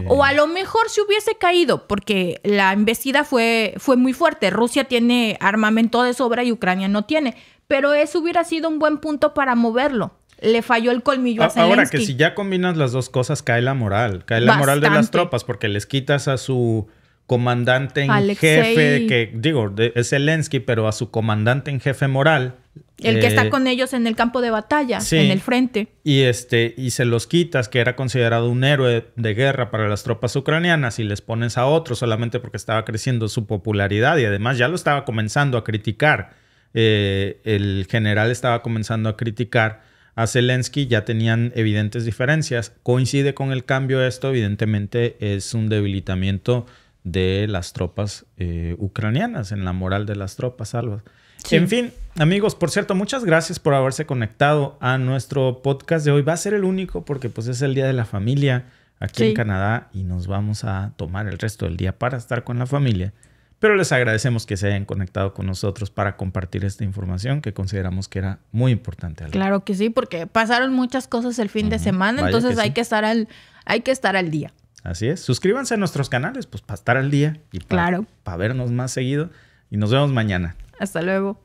O a lo mejor si hubiese caído, porque la embestida fue, fue muy fuerte. Rusia tiene armamento de sobra y Ucrania no tiene. Pero eso hubiera sido un buen punto para moverlo. Le falló el colmillo a, Zelensky. Ahora que si ya combinas las dos cosas, cae la moral. Cae la moral de las tropas, porque les quitas a su comandante en jefe, que digo, es Zelensky, pero a su comandante en jefe moral el que está eh, con ellos en el campo de batalla, en el frente. Y este, y se los quitas, que era considerado un héroe de guerra para las tropas ucranianas, y les pones a otro solamente porque estaba creciendo su popularidad, y además ya lo estaba comenzando a criticar. Eh, el general estaba comenzando a criticar a Zelensky, ya tenían evidentes diferencias. Coincide con el cambio esto, evidentemente es un debilitamiento de las tropas eh, ucranianas, en la moral de las tropas salvas. En fin, Amigos, por cierto, muchas gracias por haberse conectado a nuestro podcast de hoy. Va a ser el único porque pues es el Día de la Familia aquí en Canadá y nos vamos a tomar el resto del día para estar con la familia. Pero les agradecemos que se hayan conectado con nosotros para compartir esta información que consideramos que era muy importante. Claro que sí, porque pasaron muchas cosas el fin de semana, entonces hay, que estar al, hay que estar al día. Así es. Suscríbanse a nuestros canales, pues para estar al día y claro. para vernos más seguido. Y nos vemos mañana. Hasta luego.